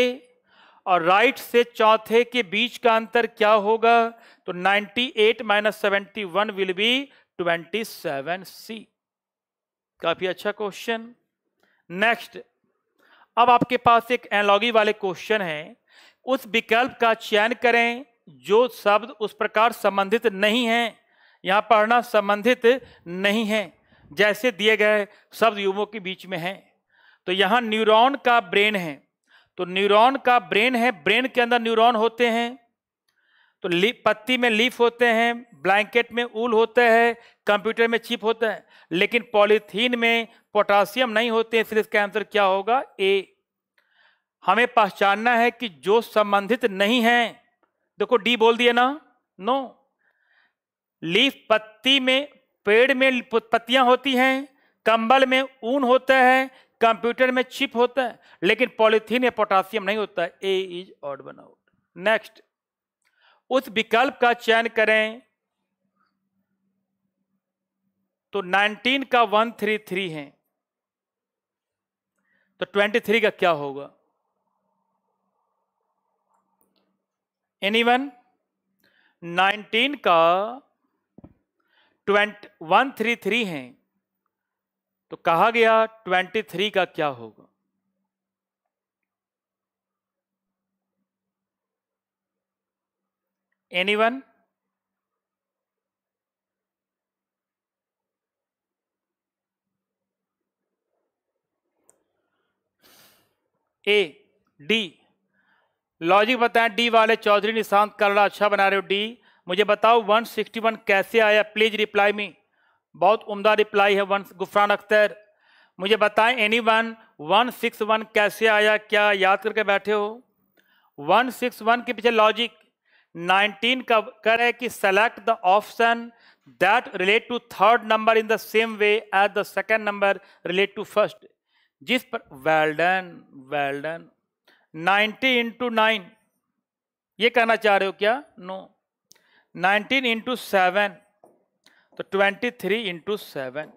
और राइट से चौथे के बीच का अंतर क्या होगा तो 98 eight minus seventy one will be twenty seven C काफी अच्छा क्वेश्चन नेक्स्ट अब आपके पास एक एनलॉगी वाले क्वेश्चन है उस विकल्प का चयन करें जो शब्द उस प्रकार संबंधित नहीं है यहाँ पढ़ना संबंधित नहीं है जैसे दिए गए शब्द युवों के बीच में है तो यहाँ न्यूरॉन का ब्रेन है तो न्यूरॉन का ब्रेन है ब्रेन के अंदर न्यूरॉन होते हैं तो पत्ती में लीफ होते हैं ब्लैंकेट में ऊल होते हैं कंप्यूटर में चिप होता है लेकिन पॉलीथीन में पोटासियम नहीं होते इसलिए इसका आंसर क्या होगा ए हमें पहचानना है कि जो संबंधित नहीं है देखो डी बोल दिया ना नो लीफ पत्ती में पेड़ में पत्तियां होती हैं कंबल में ऊन होता है कंप्यूटर में चिप होता है लेकिन पॉलिथीन या पोटासियम नहीं होता है A is odd one out next उस विकल्प का चयन करें तो 19 का 133 है तो 23 का क्या होगा एनीवन 19 का ट्वेंट वन थ्री थ्री है तो कहा गया 23 का क्या होगा एनीवन ए डी लॉजिक बताएं डी वाले चौधरी निशांत करड़ा अच्छा बना रहे हो डी मुझे बताओ 161 कैसे आया प्लीज रिप्लाई मी बहुत उम्दा रिप्लाई है वन गुफरान अख्तर मुझे बताएं any one one six one कैसे आया क्या याद करके बैठे हो वन सिक्स वन के पीछे लॉजिक नाइनटीन का कर है कि select the option that relate to third number in the same way as the second number relate to first जिस पर well done well done ninety into nine ये कहना चाह रहे हो क्या नो नाइनटीन इंटू सेवन तो twenty three into seven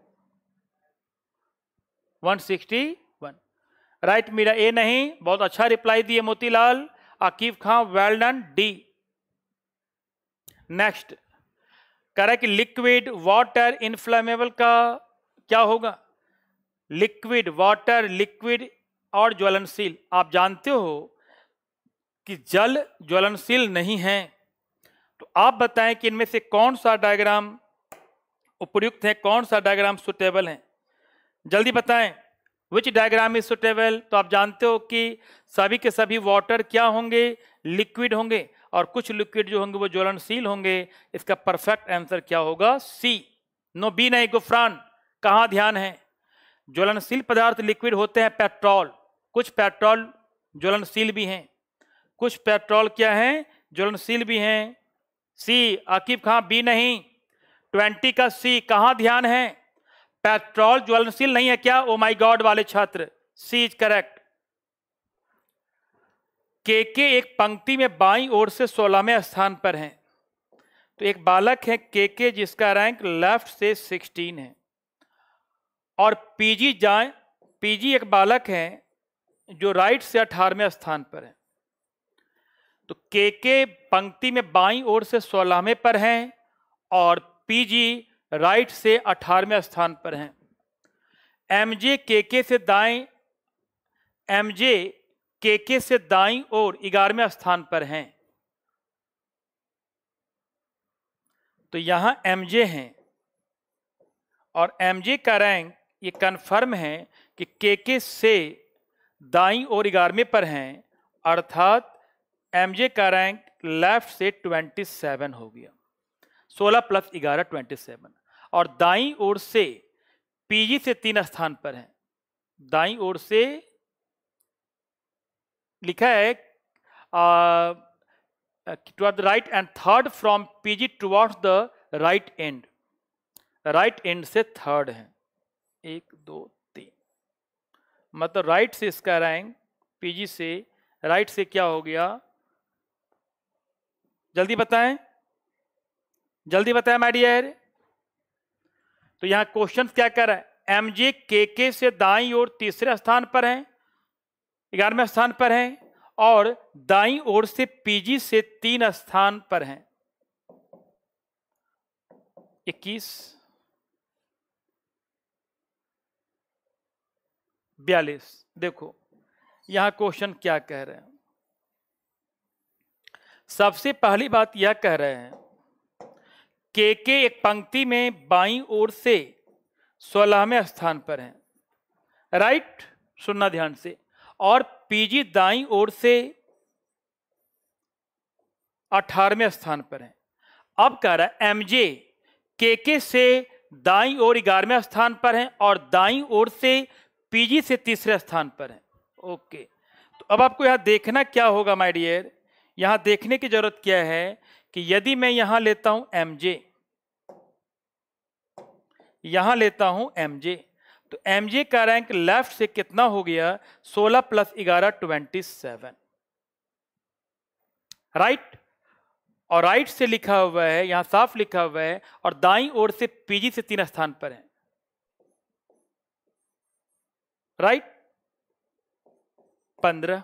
one sixty one right मेरा ए नहीं बहुत अच्छा रिप्लाई दिए Motilal Aqib Khan well done D next कह रहा है कि लिक्विड वाटर इनफ्लेमेबल का क्या होगा लिक्विड वाटर लिक्विड और ज्वलनशील आप जानते हो कि जल ज्वलनशील नहीं है तो आप बताएं कि इनमें से कौन सा डायग्राम उपयुक्त हैं कौन सा डायग्राम सुटेबल है जल्दी बताएं विच डायग्राम इज सुटेबल तो आप जानते हो कि सभी के सभी वाटर क्या होंगे लिक्विड होंगे और कुछ लिक्विड जो होंगे वो ज्वलनशील होंगे इसका परफेक्ट आंसर क्या होगा सी नो बी नहीं गुफरान कहाँ ध्यान है ज्वलनशील पदार्थ लिक्विड होते हैं पेट्रोल कुछ पेट्रोल ज्वलनशील भी हैं कुछ पेट्रोल क्या हैं ज्वलनशील भी हैं सी आकिब खां बी नहीं ट्वेंटी का सी कहां ध्यान है पेट्रोल ज्वलनशील नहीं है क्या ओ माई गॉड वाले छात्र सी इज करेक्ट के के एक पंक्ति में बाई ओर से सोलहवें स्थान पर हैं तो एक बालक है के के जिसका रैंक लेफ्ट से सिक्सटीन है और पीजी जाए पीजी एक बालक है जो राइट से अठारहवें स्थान पर है तो के के पंक्ति में बाई ओर से सोलहवें पर हैं और पीजी राइट से 18वें स्थान पर हैं एमजे के से दाएं एमजे के से दाई और ग्यारहवें स्थान पर हैं तो यहां एमजे हैं और एमजे का रैंक ये कन्फर्म है कि के के से दाई और ग्यारहवें पर हैं अर्थात एमजे का रैंक लेफ्ट से 27 हो गया सोलह प्लस ग्यारह ट्वेंटी सेवन और दाई ओर से पीजी से तीन स्थान पर है दाई ओर से लिखा है toward the right end third from PG towards the right end right end से थर्ड है एक दो तीन मतलब राइट से इसका रैंक पीजी से राइट से क्या हो गया जल्दी बताएं जल्दी बताया माय तो यहां क्वेश्चन क्या कर रहा है एमजे के के से दाई और तीसरे स्थान पर है ग्यारहवें स्थान पर है और दाई ओर से पीजी से तीन स्थान पर है इक्कीस बयालीस देखो यहां क्वेश्चन क्या कह रहे हैं सबसे पहली बात यह कह रहे हैं के के एक पंक्ति में बाई ओर से सोलहवें स्थान पर हैं राइट सुनना ध्यान से और पीजी दाई ओर से अठारहवें स्थान पर हैं अब कह रहा है एमजे के के से दाई ओर ग्यारहवें स्थान पर हैं और दाई ओर से पीजी से तीसरे स्थान पर हैं ओके तो अब आपको यहां देखना क्या होगा माय डियर देखने की जरूरत क्या है कि यदि मैं यहां लेता हूं एम जे यहां लेता हूं एम जे तो एम जे का रैंक लेफ्ट से कितना हो गया 16 प्लस ग्यारह ट्वेंटी सेवन राइट और राइट से लिखा हुआ है यहां साफ लिखा हुआ है और दाई ओर से पीजी से तीन स्थान पर है राइट पंद्रह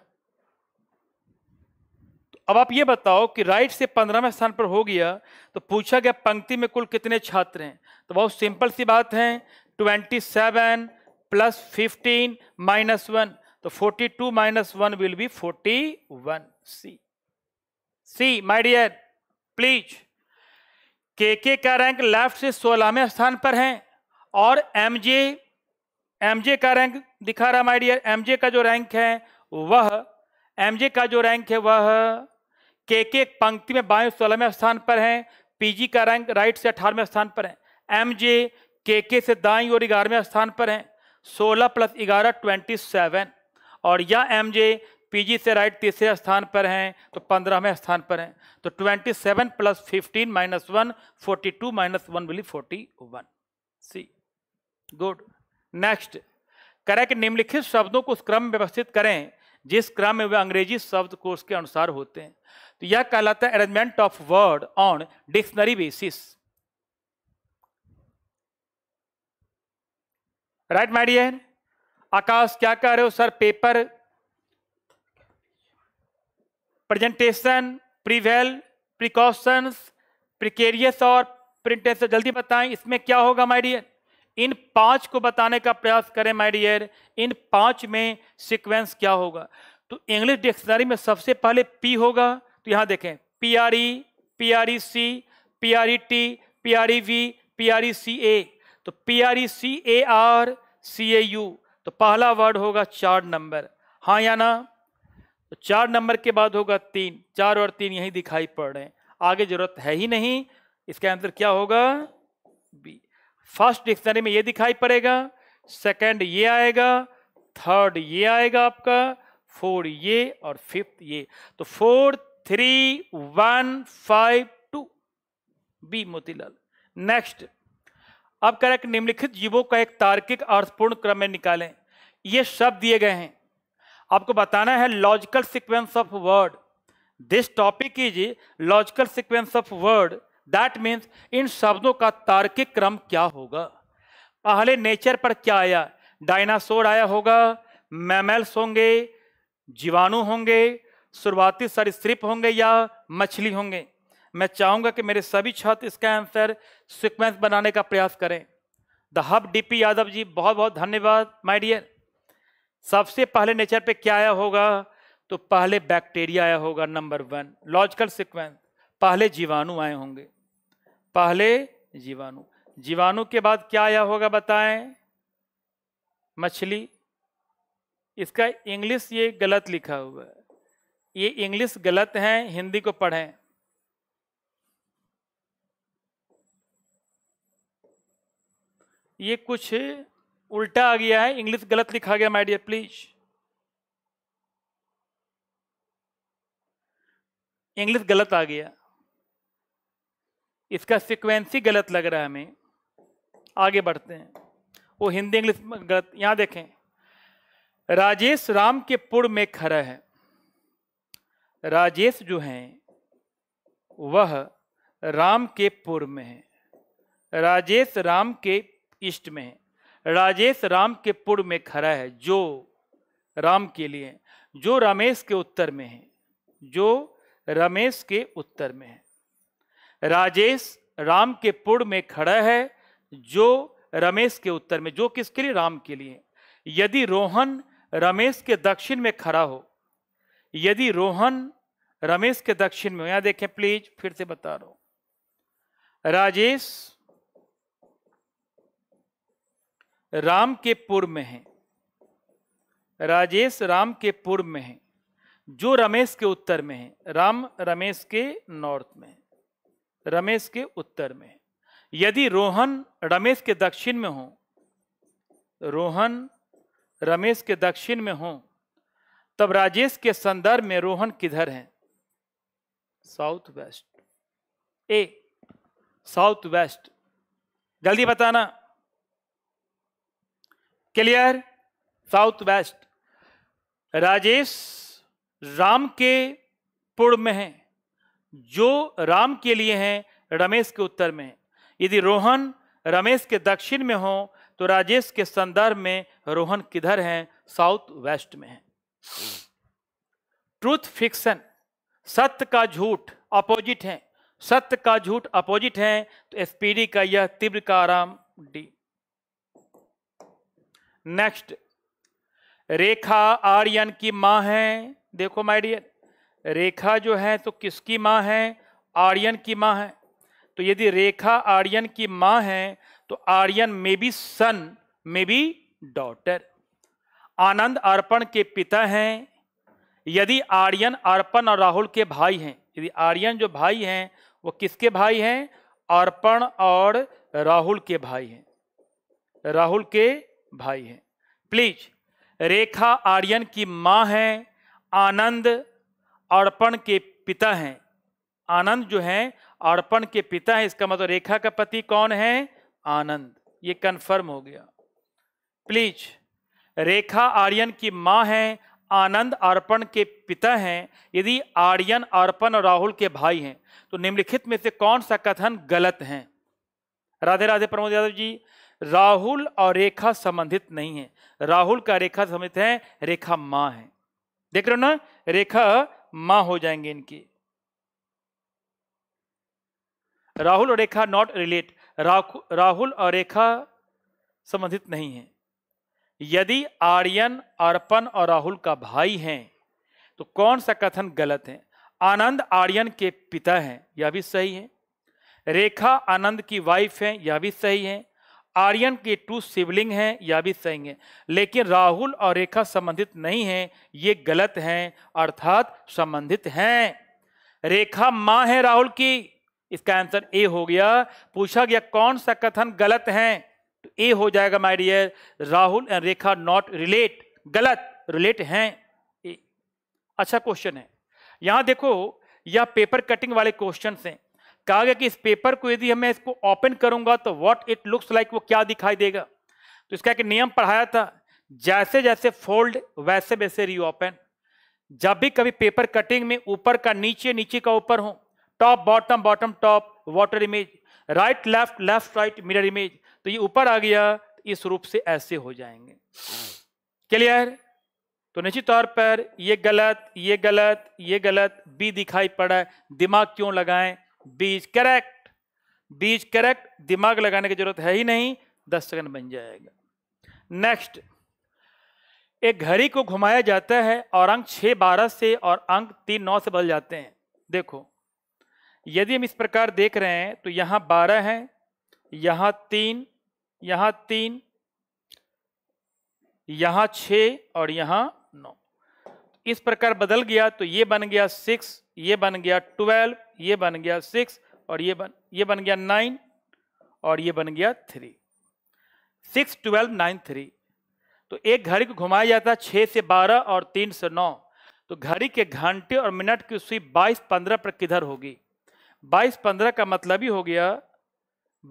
अब आप ये बताओ कि राइट से पंद्रहवें स्थान पर हो गया तो पूछा गया पंक्ति में कुल कितने छात्र हैं तो बहुत सिंपल सी बात है twenty seven plus fifteen minus one तो forty two minus one will be forty one C C my dear please के के का रैंक लेफ्ट से सोलहवें स्थान पर है और एम जे एम जे का रैंक दिखा रहा माई डियर एम जे का जो रैंक है वह एमजे का जो रैंक है वह के के पंक्ति में बाएं सोलहवें स्थान पर हैं पीजी का रैंक राइट से अठारहवें स्थान पर है एम जे के के से दाई और ग्यारहवें स्थान पर हैं सोलह प्लस ग्यारह ट्वेंटी सेवन और या एम जे पी से राइट तीसरे स्थान पर हैं तो पंद्रहवें स्थान पर हैं तो twenty seven plus fifteen minus one forty two minus one बिली forty one C good next करें कि निम्नलिखित शब्दों को उस क्रम में व्यवस्थित करें जिस क्रम में वे अंग्रेजी शब्द कोर्स के अनुसार होते हैं तो यह कहलाता है arrangement of word on dictionary basis right my Akash क्या कह रहे हो sir paper presentation prevail precautions precarious और प्रिंटेस जल्दी बताएं इसमें क्या होगा माइडियर इन पांच को बताने का प्रयास करें माइडियर इन पांच में सीक्वेंस क्या होगा तो इंग्लिश डिक्शनरी में सबसे पहले पी होगा तो यहां देखें P R E P R E C P R E T P R E V P R E C A तो P R E C A R C A U तो पहला वर्ड होगा चार number हाँ या ना तो चार नंबर के बाद होगा तीन चार और तीन यही दिखाई पड़ रहे हैं आगे जरूरत है ही नहीं इसका आंसर क्या होगा बी फर्स्ट डिक्शनरी में ये दिखाई पड़ेगा सेकंड ये आएगा थर्ड ये आएगा आपका फोर्थ ये और फिफ्थ ये तो fourth three one five two B Motilal next अब कह रहा कि निम्नलिखित जीवों का एक तार्किक अर्थपूर्ण क्रम में निकालें ये शब्द दिए गए हैं आपको बताना है logical sequence of word this topic is logical sequence of word that means इन शब्दों का तार्किक क्रम क्या होगा पहले नेचर पर क्या आया डायनासोर आया होगा मैमल्स होंगे जीवाणु होंगे शुरुआती सर स्ट्रिप होंगे या मछली होंगे मैं चाहूँगा कि मेरे सभी छात्र इसका आंसर सिक्वेंस बनाने का प्रयास करें द हब डीपी यादव जी बहुत बहुत धन्यवाद माय डियर सबसे पहले नेचर पे क्या आया होगा तो पहले बैक्टीरिया आया होगा नंबर वन लॉजिकल सिक्वेंस पहले जीवाणु आए होंगे पहले जीवाणु जीवाणु के बाद क्या आया होगा बताएं मछली इसका इंग्लिश ये गलत लिखा हुआ है ये इंग्लिश गलत है हिंदी को पढ़ें ये कुछ उल्टा आ गया है इंग्लिश गलत लिखा गया माय डियर प्लीज इंग्लिश गलत आ गया इसका सिक्वेंसी गलत लग रहा है हमें आगे बढ़ते हैं वो हिंदी इंग्लिश गलत यहां देखें राजेश राम के पुर में खड़ा है राजेश जो हैं वह राम के पूर्व में है राजेश राम के ईष्ट में है राजेश राम के पूर्व में खड़ा है जो राम के लिए जो रमेश के उत्तर में है जो रमेश के उत्तर में है राजेश राम के पूर्व में खड़ा है जो रमेश के उत्तर में जो किसके लिए राम के लिए यदि रोहन रमेश के दक्षिण में खड़ा हो यदि रोहन रमेश के दक्षिण में यहां देखें प्लीज फिर से बता रहा हूं राजेश राम के पूर्व में है राजेश राम के पूर्व में है जो रमेश के उत्तर में है राम रमेश के नॉर्थ में है रमेश के उत्तर में है यदि रोहन रमेश के दक्षिण में हो रोहन रमेश के दक्षिण में हो तब राजेश के संदर्भ में रोहन किधर है साउथ वेस्ट ए साउथ वेस्ट जल्दी बताना clear south west Rajesh Ram के पूर्व में है जो राम के लिए हैं रमेश के उत्तर में है यदि रोहन रमेश के दक्षिण में हो तो राजेश के संदर्भ में रोहन किधर हैं साउथ वेस्ट में है ट्रूथ फिक्शन सत्य का झूठ अपोजिट है सत्य का झूठ अपोजिट है तो एसपीडी का यह तीव्र का आराम डी नेक्स्ट रेखा आर्यन की मां है देखो माय डियर रेखा जो है तो किसकी मां है आर्यन की मां है तो यदि रेखा आर्यन की मां है तो Aryan may be son may be daughter Anand Arpan के पिता हैं यदि आर्यन अर्पण और राहुल के भाई हैं यदि आर्यन जो भाई हैं वो किसके भाई हैं अर्पण और राहुल के भाई हैं राहुल के भाई हैं प्लीज रेखा आर्यन की माँ है आनंद अर्पण के पिता हैं आनंद जो हैं अर्पण के पिता हैं इसका मतलब रेखा का पति कौन है आनंद ये कन्फर्म हो गया प्लीज रेखा आर्यन की माँ है आनंद अर्पण के पिता हैं यदि आर्यन अर्पण और राहुल के भाई हैं तो निम्नलिखित में से कौन सा कथन गलत है राधे राधे प्रमोद यादव जी राहुल और रेखा संबंधित नहीं है राहुल का रेखा संबंधित है रेखा माँ है देख रहे हो ना रेखा माँ हो जाएंगे इनकी राहुल और रेखा नॉट रिलेट राहुल और रेखा संबंधित नहीं है यदि आर्यन अर्पण और राहुल का भाई हैं तो कौन सा कथन गलत है आनंद आर्यन के पिता हैं यह भी सही है रेखा आनंद की वाइफ है यह भी सही है आर्यन के टू सिबलिंग हैं यह भी सही है लेकिन राहुल और रेखा संबंधित नहीं हैं ये गलत हैं अर्थात संबंधित हैं रेखा माँ है राहुल की इसका आंसर ए हो गया पूछा गया कौन सा कथन गलत है तो ए हो जाएगा my dear Rahul and Rekha not relate गलत रिलेट हैं ए अच्छा क्वेश्चन है यहां देखो यह पेपर कटिंग वाले क्वेश्चन हैं कहा गया कि इस पेपर को यदि मैं इसको ओपन करूंगा तो व्हाट इट लुक्स लाइक वो क्या दिखाई देगा तो इसका एक नियम पढ़ाया था जैसे जैसे फोल्ड वैसे वैसे रीओपन जब भी कभी पेपर कटिंग में ऊपर का नीचे नीचे का ऊपर हो top bottom bottom top water image right left left right mirror image तो ये ऊपर आ गया इस रूप से ऐसे हो जाएंगे क्लियर तो निश्चित तौर पर ये गलत ये गलत ये गलत बी दिखाई पड़ा दिमाग क्यों लगाएं बीज करेक्ट बीज करेक्ट दिमाग लगाने की जरूरत है ही नहीं दस सेकंड बन जाएगा नेक्स्ट एक घड़ी को घुमाया जाता है और अंक छः बारह से और अंक तीन नौ से बदल जाते हैं देखो यदि हम इस प्रकार देख रहे हैं तो यहाँ बारह है यहाँ तीन यहाँ तीन यहाँ छ और यहाँ नौ इस प्रकार बदल गया तो ये बन गया सिक्स ये बन गया ट्वेल्व ये बन गया सिक्स और ये बन ये बन गया नाइन और ये बन गया three six twelve nine three तो एक घड़ी को घुमाया जाता है छः से बारह और तीन से नौ तो घड़ी के घंटे और मिनट की सुई बाईस पंद्रह पर किधर होगी बाईस पंद्रह का मतलब ही हो गया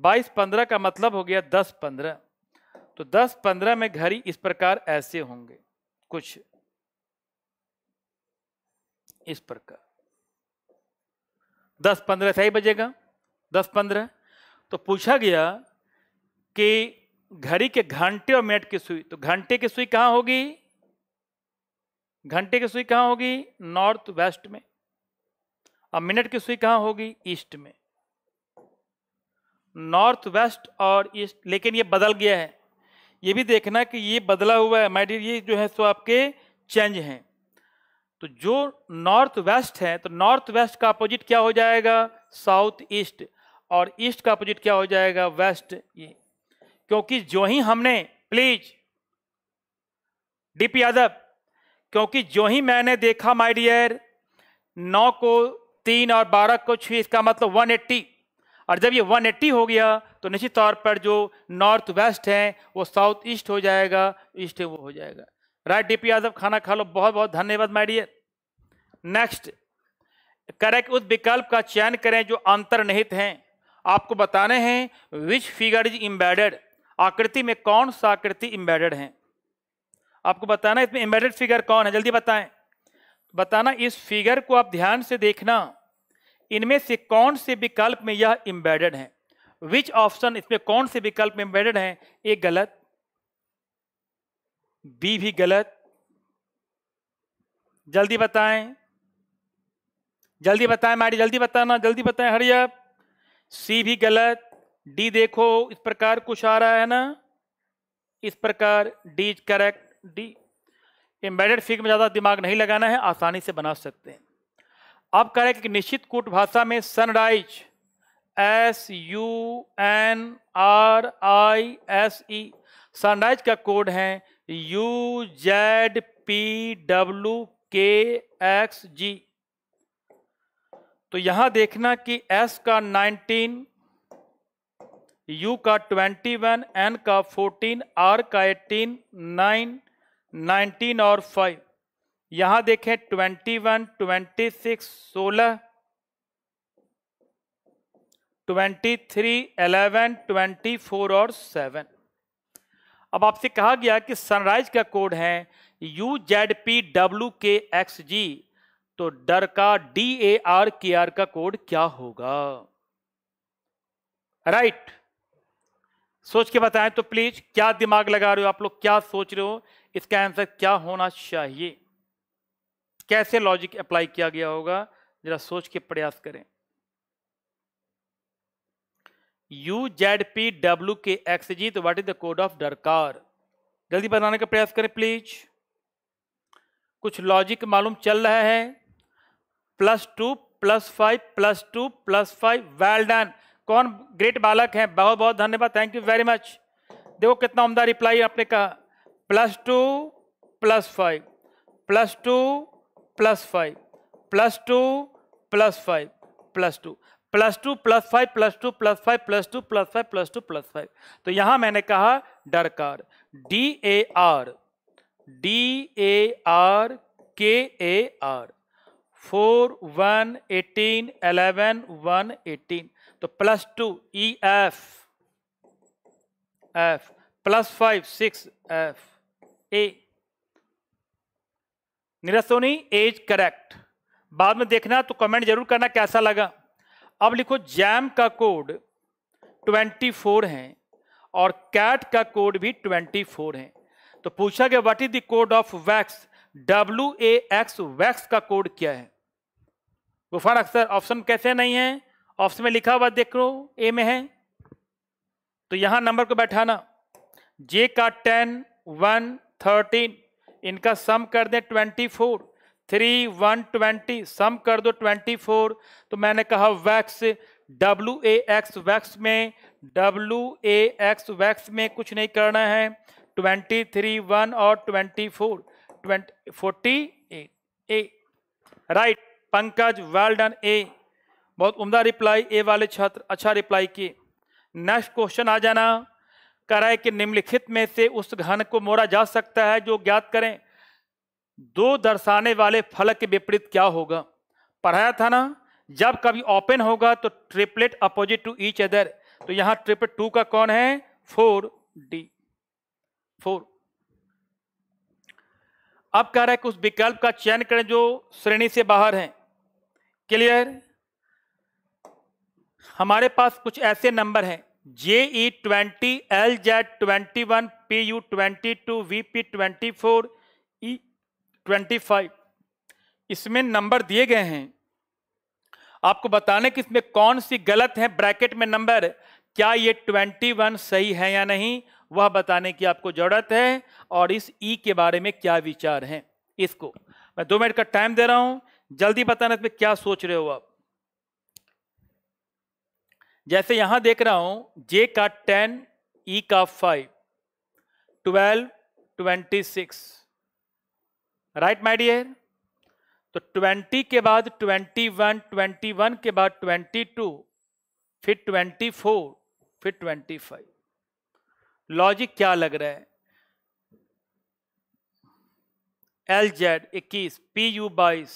बाईस पंद्रह का मतलब हो गया दस पंद्रह तो दस पंद्रह में घड़ी इस प्रकार ऐसे होंगे कुछ इस प्रकार दस पंद्रह सही बजेगा दस पंद्रह तो पूछा गया कि घड़ी के घंटे और मिनट की सुई तो घंटे की सुई कहाँ होगी घंटे की सुई कहां होगी नॉर्थ वेस्ट में और मिनट की सुई कहां होगी ईस्ट में नॉर्थ वेस्ट और ईस्ट लेकिन ये बदल गया है ये भी देखना कि ये बदला हुआ है माइडियर ये जो है सो आपके चेंज हैं तो जो नॉर्थ वेस्ट है तो नॉर्थ वेस्ट का अपोजिट क्या हो जाएगा साउथ ईस्ट और ईस्ट का अपोजिट क्या हो जाएगा वेस्ट ये क्योंकि जो ही हमने प्लीज डीपी यादव क्योंकि जो ही मैंने देखा माइडियर नौ को तीन और बारह को छह इसका मतलब वन एट्टी और जब ये 180 हो गया तो निश्चित तौर पर जो नॉर्थ वेस्ट है वो साउथ ईस्ट हो जाएगा ईस्ट वो हो जाएगा राइट डी पी यादव खाना खा लो बहुत बहुत धन्यवाद माइडियर नेक्स्ट करेक्ट उस विकल्प का चयन करें जो अंतर्निहित हैं आपको बताने हैं विच फिगर इज इम्बेडेड आकृति में कौन सा आकृति इम्बेडेड है आपको बताना इसमें इम्बेडेड फिगर कौन है जल्दी बताएं बताना इस फिगर को आप ध्यान से देखना इनमें से कौन से विकल्प में यह इम्बेडेड है विच ऑप्शन इसमें कौन से विकल्प में इम्बेडेड है ए गलत बी भी गलत जल्दी बताएं जल्दी बताएं मारी जल्दी बताना जल्दी बताएं हरियप सी भी गलत डी देखो इस प्रकार कुछ आ रहा है ना इस प्रकार D correct D embedded fig में ज़्यादा दिमाग नहीं लगाना है आसानी से बना सकते हैं अब कह रहे कि निश्चित कूट भाषा में sunrise S U N R I S E sunrise का कोड है U Z P W K X G तो यहां देखना कि एस का 19 यू का 21 एन का 14 आर का 18 9 19 और 5 यहां देखें ट्वेंटी वन ट्वेंटी सिक्स सोलह twenty three eleven twenty four और सेवन अब आपसे कहा गया कि सनराइज का कोड है U Z P W K X G तो डर का D A R K R का कोड क्या होगा राइट right. सोच के बताएं तो प्लीज क्या दिमाग लगा रहे हो आप लोग क्या सोच रहे हो इसका आंसर क्या होना चाहिए कैसे लॉजिक अप्लाई किया गया होगा जरा सोच के प्रयास करें U Z P W K X G तो what is the code of डरकार जल्दी बताने का प्रयास करें प्लीज कुछ लॉजिक मालूम चल रहा है plus two plus five plus two plus five well done कौन ग्रेट बालक है बहुत बहुत धन्यवाद थैंक यू वेरी मच देखो कितना उमदा रिप्लाई आपने कहा plus two plus five plus two plus five plus two plus five plus two plus two plus five plus two plus five plus two plus five plus two plus five तो यहां मैंने कहा डरकार D A R D A R K A R four one eighteen eleven one eighteen तो plus two E F F plus five six F A Neeraj Soni as correct बाद में देखना तो कमेंट जरूर करना कैसा लगा अब लिखो जैम का कोड 24 है और कैट का कोड भी 24 है तो पूछा गया what is the code of wax W A X wax का कोड क्या है गुफार अक्सर ऑप्शन कैसे नहीं है ऑप्शन में लिखा हुआ देख लो ए में है तो यहां नंबर को बैठाना जे का टेन वन थर्टीन इनका सम कर दें twenty four three one twenty sum कर दो ट्वेंटी फोर तो मैंने कहा wax W A X wax में डब्लू ए एक्स वैक्स में कुछ नहीं करना है ट्वेंटी थ्री वन और twenty four twenty forty eight ए राइट पंकज वेल डन ए बहुत उम्दा रिप्लाई ए वाले छात्र अच्छा रिप्लाई किए नेक्स्ट क्वेश्चन आ जाना कराए रहा है कि निम्नलिखित में से उस घन को मोड़ा जा सकता है जो ज्ञात करें दो दर्शाने वाले फलक के विपरीत क्या होगा पढ़ाया था ना जब कभी ओपन होगा तो triplet opposite to each other तो यहां ट्रिपलेट टू का कौन है फोर डी फोर अब कह रहा है कि उस विकल्प का चयन करें जो श्रेणी से बाहर है क्लियर हमारे पास कुछ ऐसे नंबर हैं J E twenty L Z twenty one P U twenty two V P twenty four E twenty five इसमें नंबर दिए गए हैं आपको बताने कि इसमें कौन सी गलत है ब्रैकेट में नंबर क्या ये ट्वेंटी वन सही है या नहीं वह बताने की आपको जरूरत है और इस ई e के बारे में क्या विचार हैं इसको मैं दो मिनट का टाइम दे रहा हूं जल्दी बताना इसमें क्या सोच रहे हो आप जैसे यहां देख रहा हूं जे का टेन ई e का five twelve twenty six right my dear तो ट्वेंटी के बाद ट्वेंटी वन ट्वेंटी वन के बाद ट्वेंटी टू फिर ट्वेंटी फोर फिर ट्वेंटी फाइव लॉजिक क्या लग रहा है एल जेड इक्कीस पी यू बाईस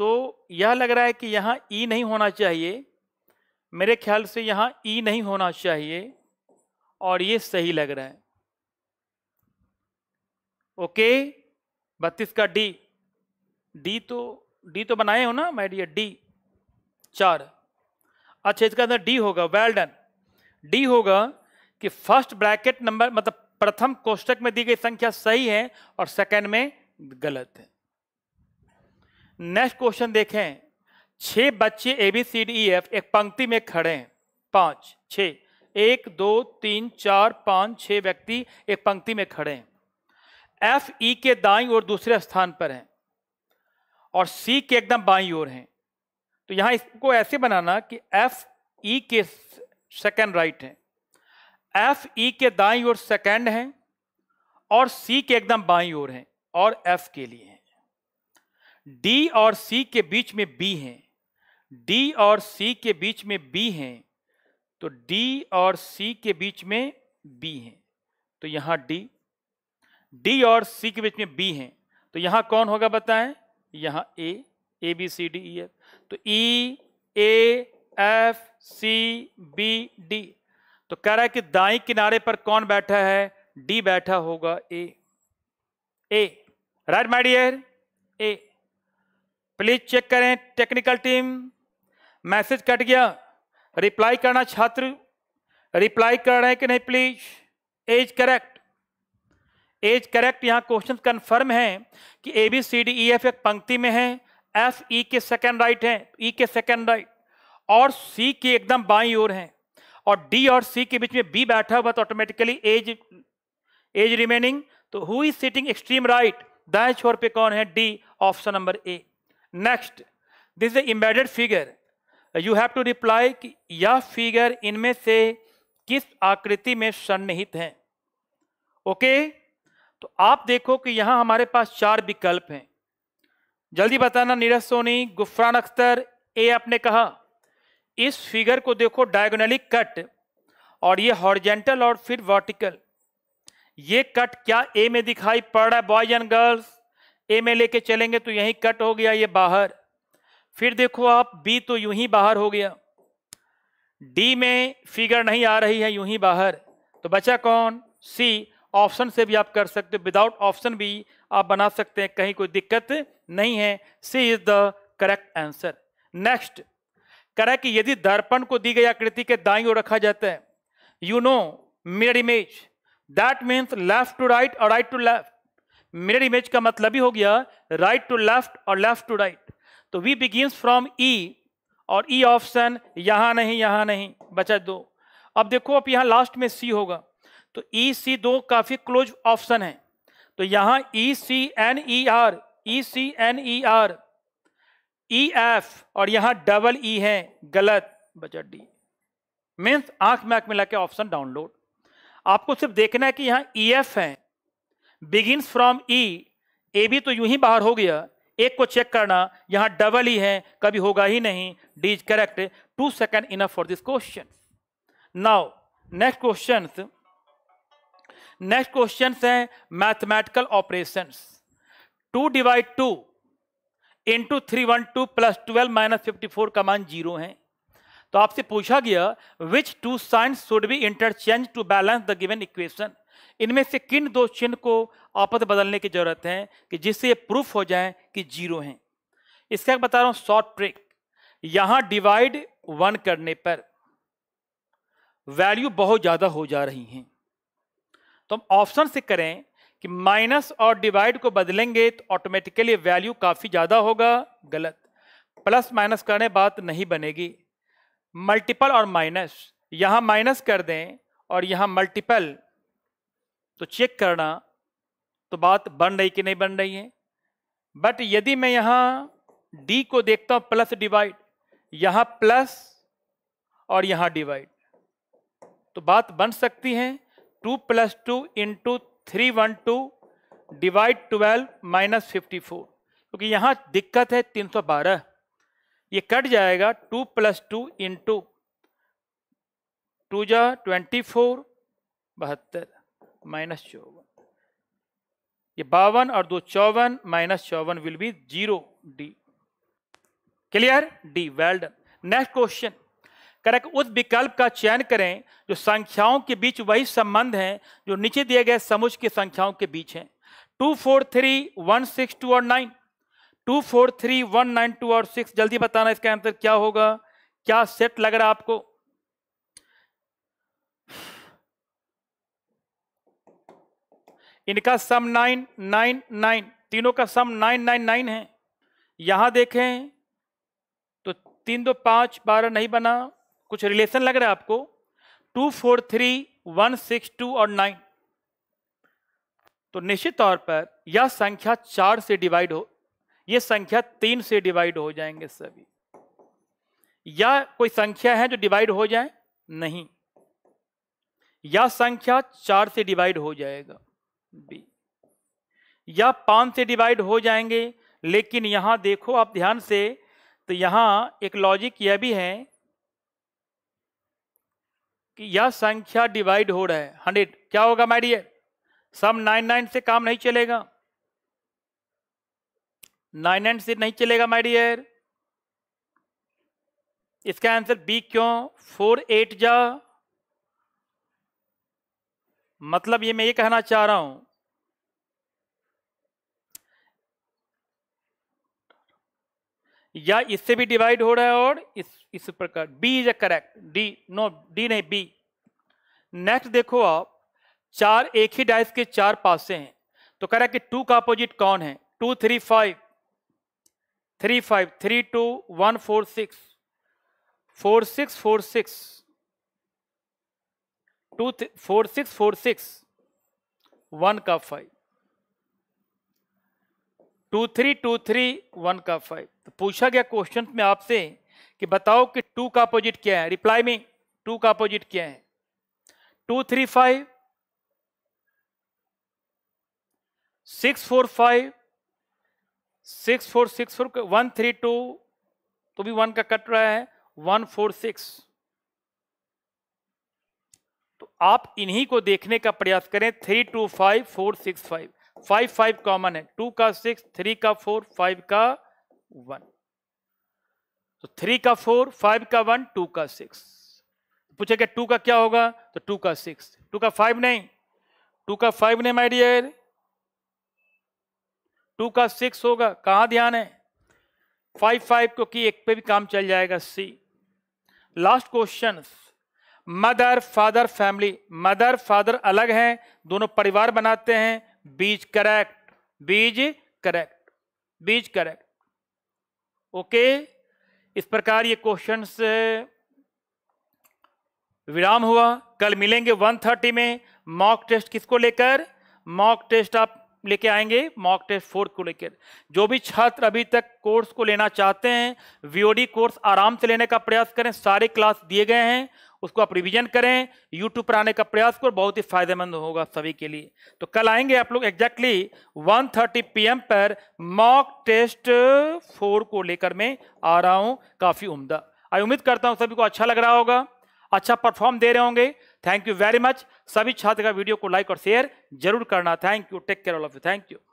तो यह लग रहा है कि यहां ई e नहीं होना चाहिए मेरे ख्याल से यहाँ ई नहीं होना चाहिए और ये सही लग रहा है ओके बत्तीस का डी डी तो डी तो बनाए हो ना माय डियर डी चार अच्छा इसका अंदर डी होगा वेल डन डी होगा कि फर्स्ट ब्रैकेट नंबर मतलब प्रथम कोष्टक में दी गई संख्या सही है और सेकंड में गलत है नेक्स्ट क्वेश्चन देखें छह बच्चे A B C D F एक पंक्ति में खड़े हैं पांच छ एक दो तीन चार पांच छह व्यक्ति एक पंक्ति में खड़े हैं एफ ई e के दाई और दूसरे स्थान पर हैं और सी के एकदम बाई ओर हैं तो यहां इसको ऐसे बनाना कि एफ ई e के सेकेंड राइट हैं एफ ई e के दाई और सेकेंड हैं और सी के एकदम बाई ओर हैं और एफ के लिए हैं डी और सी के बीच में बी हैं डी और सी के बीच में बी हैं तो डी और सी के बीच में बी हैं तो यहाँ डी डी और सी के बीच में बी हैं तो यहाँ कौन होगा बताएं यहाँ A A B C D E F तो E A F C B D तो कह रहा है कि दाई किनारे पर कौन बैठा है डी बैठा होगा A A right my dear A please check करें टेक्निकल टीम मैसेज कट गया रिप्लाई करना छात्र रिप्लाई कर रहे हैं कि नहीं please as correct as correct यहाँ क्वेश्चन कन्फर्म है कि A B C D E F एक पंक्ति में है एफ ई e के सेकंड राइट हैं ई e के सेकंड राइट और सी के एकदम बाई ओर हैं और डी और सी के बीच में बी बैठा हुआ तो ऑटोमेटिकली एज एज रिमेनिंग तो who is sitting extreme right दाएं छोर पे कौन है D option number A next this is embedded figure you have to reply कि यह फिगर इनमें से किस आकृति में सन्निहित है ओके तो आप देखो कि यहां हमारे पास चार विकल्प हैं जल्दी बताना नीरज सोनी गुफरान अख्तर ए आपने कहा इस फिगर को देखो डायगोनली कट और ये हॉर्जेंटल और फिर वर्टिकल ये कट क्या ए में दिखाई पड़ रहा है बॉयज एंड गर्ल्स ए में लेके चलेंगे तो यही कट हो गया ये बाहर फिर देखो आप बी तो यूं ही बाहर हो गया डी में फिगर नहीं आ रही है यूं ही बाहर तो बचा कौन सी ऑप्शन से भी आप कर सकते हो विदाउट ऑप्शन भी आप बना सकते हैं कहीं कोई दिक्कत नहीं है C is the correct answer next करे कि यदि दर्पण को दी गई आकृति के दाई ओर रखा जाता है you know mirror image that means left to right और right to left mirror image का मतलब ही हो गया राइट टू लेफ्ट और लेफ्ट टू राइट तो वी बिगिन फ्रॉम ई और ई ऑप्शन यहां नहीं यहां नहीं बचा दो अब देखो अब यहां लास्ट में सी होगा तो ई e, सी दो काफ़ी क्लोज ऑप्शन है तो यहां E C N E R E C N E R E F और यहां डबल ई है गलत बचा डी मीन्स आंख में आंख मिला के ऑप्शन डाउनलोड आपको सिर्फ देखना है कि यहां ई e, एफ है बिगिनस फ्रॉम ई ए भी तो यूं ही बाहर हो गया एक को चेक करना यहां डबल ही है कभी होगा ही नहीं D is correct two second enough for this question now next question next question है mathematical operation two divide two into three one two plus twelve minus fifty four का मान जीरो है तो आपसे पूछा गया which two signs should be interchange to balance the given equation इनमें से किन दो चिन्ह को आपद बदलने की ज़रूरत है कि जिससे ये प्रूफ हो जाए कि जीरो हैं इसका बता रहा हूं शॉर्ट ट्रिक यहां डिवाइड वन करने पर वैल्यू बहुत ज़्यादा हो जा रही हैं तो हम ऑप्शन से करें कि माइनस और डिवाइड को बदलेंगे तो ऑटोमेटिकली वैल्यू काफ़ी ज़्यादा होगा गलत प्लस माइनस करने बात नहीं बनेगी मल्टीपल और माइनस यहां माइनस कर दें और यहां मल्टीपल तो चेक करना तो बात बन रही कि नहीं बन रही है बट यदि मैं यहाँ डी को देखता हूँ प्लस डिवाइड यहाँ प्लस और यहाँ डिवाइड तो बात बन सकती है two plus two into three one two divide twelve minus fifty four क्योंकि यहाँ दिक्कत है तीन सौ बारह ये कट जाएगा two plus two into two जा ट्वेंटी फोर बहत्तर माइनस चौवन ये बावन और दो चौवन माइनस चौवन will be zero D clear D well next question correct उस विकल्प का चयन करें जो संख्याओं के बीच वही संबंध हैं जो नीचे दिए गए समुच की संख्याओं के बीच हैं two four three one six two और nine two four three one nine two और सिक्स जल्दी बताना इसका आंसर क्या होगा क्या सेट लग रहा है आपको इनका सम नाइन नाइन नाइन तीनों का सम नाइन नाइन नाइन है यहाँ देखें तो तीन दो पाँच बारह नहीं बना कुछ रिलेशन लग रहा है आपको two four three one six two और नाइन तो निश्चित तौर पर यह संख्या चार से डिवाइड हो यह संख्या तीन से डिवाइड हो जाएंगे सभी या कोई संख्या है जो डिवाइड हो जाए नहीं यह संख्या चार से डिवाइड हो जाएगा बी या पाँच से डिवाइड हो जाएंगे लेकिन यहाँ देखो आप ध्यान से तो यहाँ एक लॉजिक यह भी है कि यह संख्या डिवाइड हो रहा है हंड्रेड क्या होगा माय सम नाइन नाइन से काम नहीं चलेगा नाइन नाइन से नहीं चलेगा माइडियर इसका आंसर बी क्यों फोर एट जा मतलब ये मैं ये कहना चाह रहा हूं या इससे भी डिवाइड हो रहा है और इस इस प्रकार B is a correct D no D नहीं बी नेक्स्ट देखो आप चार एक ही डाइस के चार पासे हैं तो कह रहा है कि टू का अपोजिट कौन है two three five three five three two one four six four six four six two four six four six one का five two three two three one का फाइव तो पूछा गया क्वेश्चन में आपसे कि बताओ कि टू का अपोजिट क्या है रिप्लाई में टू का अपोजिट क्या है two three five six four five six four six four one three two तो भी वन का कट रहा है वन फोर सिक्स आप इन्हीं को देखने का प्रयास करें three two five four six five five five common है टू का सिक्स थ्री का फोर फाइव का वन तो थ्री का फोर फाइव का वन टू का सिक्स पूछे क्या टू का क्या होगा तो टू का सिक्स टू का फाइव नहीं टू का फाइव नहीं माई डियर टू का सिक्स होगा कहा ध्यान है फाइव फाइव क्योंकि एक पे भी काम चल जाएगा see last question mother father family mother father अलग हैं दोनों परिवार बनाते हैं बीज करेक्ट बीज करेक्ट बीज करेक्ट ओके इस प्रकार ये क्वेश्चन विराम हुआ कल मिलेंगे 1:30 में मॉक टेस्ट किसको लेकर मॉक टेस्ट आप लेके आएंगे मॉक टेस्ट फोर्थ को लेकर जो भी छात्र अभी तक कोर्स को लेना चाहते हैं वीओडी कोर्स आराम से लेने का प्रयास करें सारे क्लास दिए गए हैं उसको आप रिविजन करें यूट्यूब पर आने का प्रयास करो बहुत ही फायदेमंद होगा सभी के लिए तो कल आएंगे आप लोग एग्जैक्टली 1:30 थर्टी पी पर मॉक टेस्ट फोर को लेकर मैं आ रहा हूँ काफ़ी उम्दा आई उम्मीद करता हूँ सभी को अच्छा लग रहा होगा अच्छा परफॉर्म दे रहे होंगे थैंक यू वेरी मच सभी छात्र का वीडियो को लाइक और शेयर जरूर करना thank you take care all of you thank you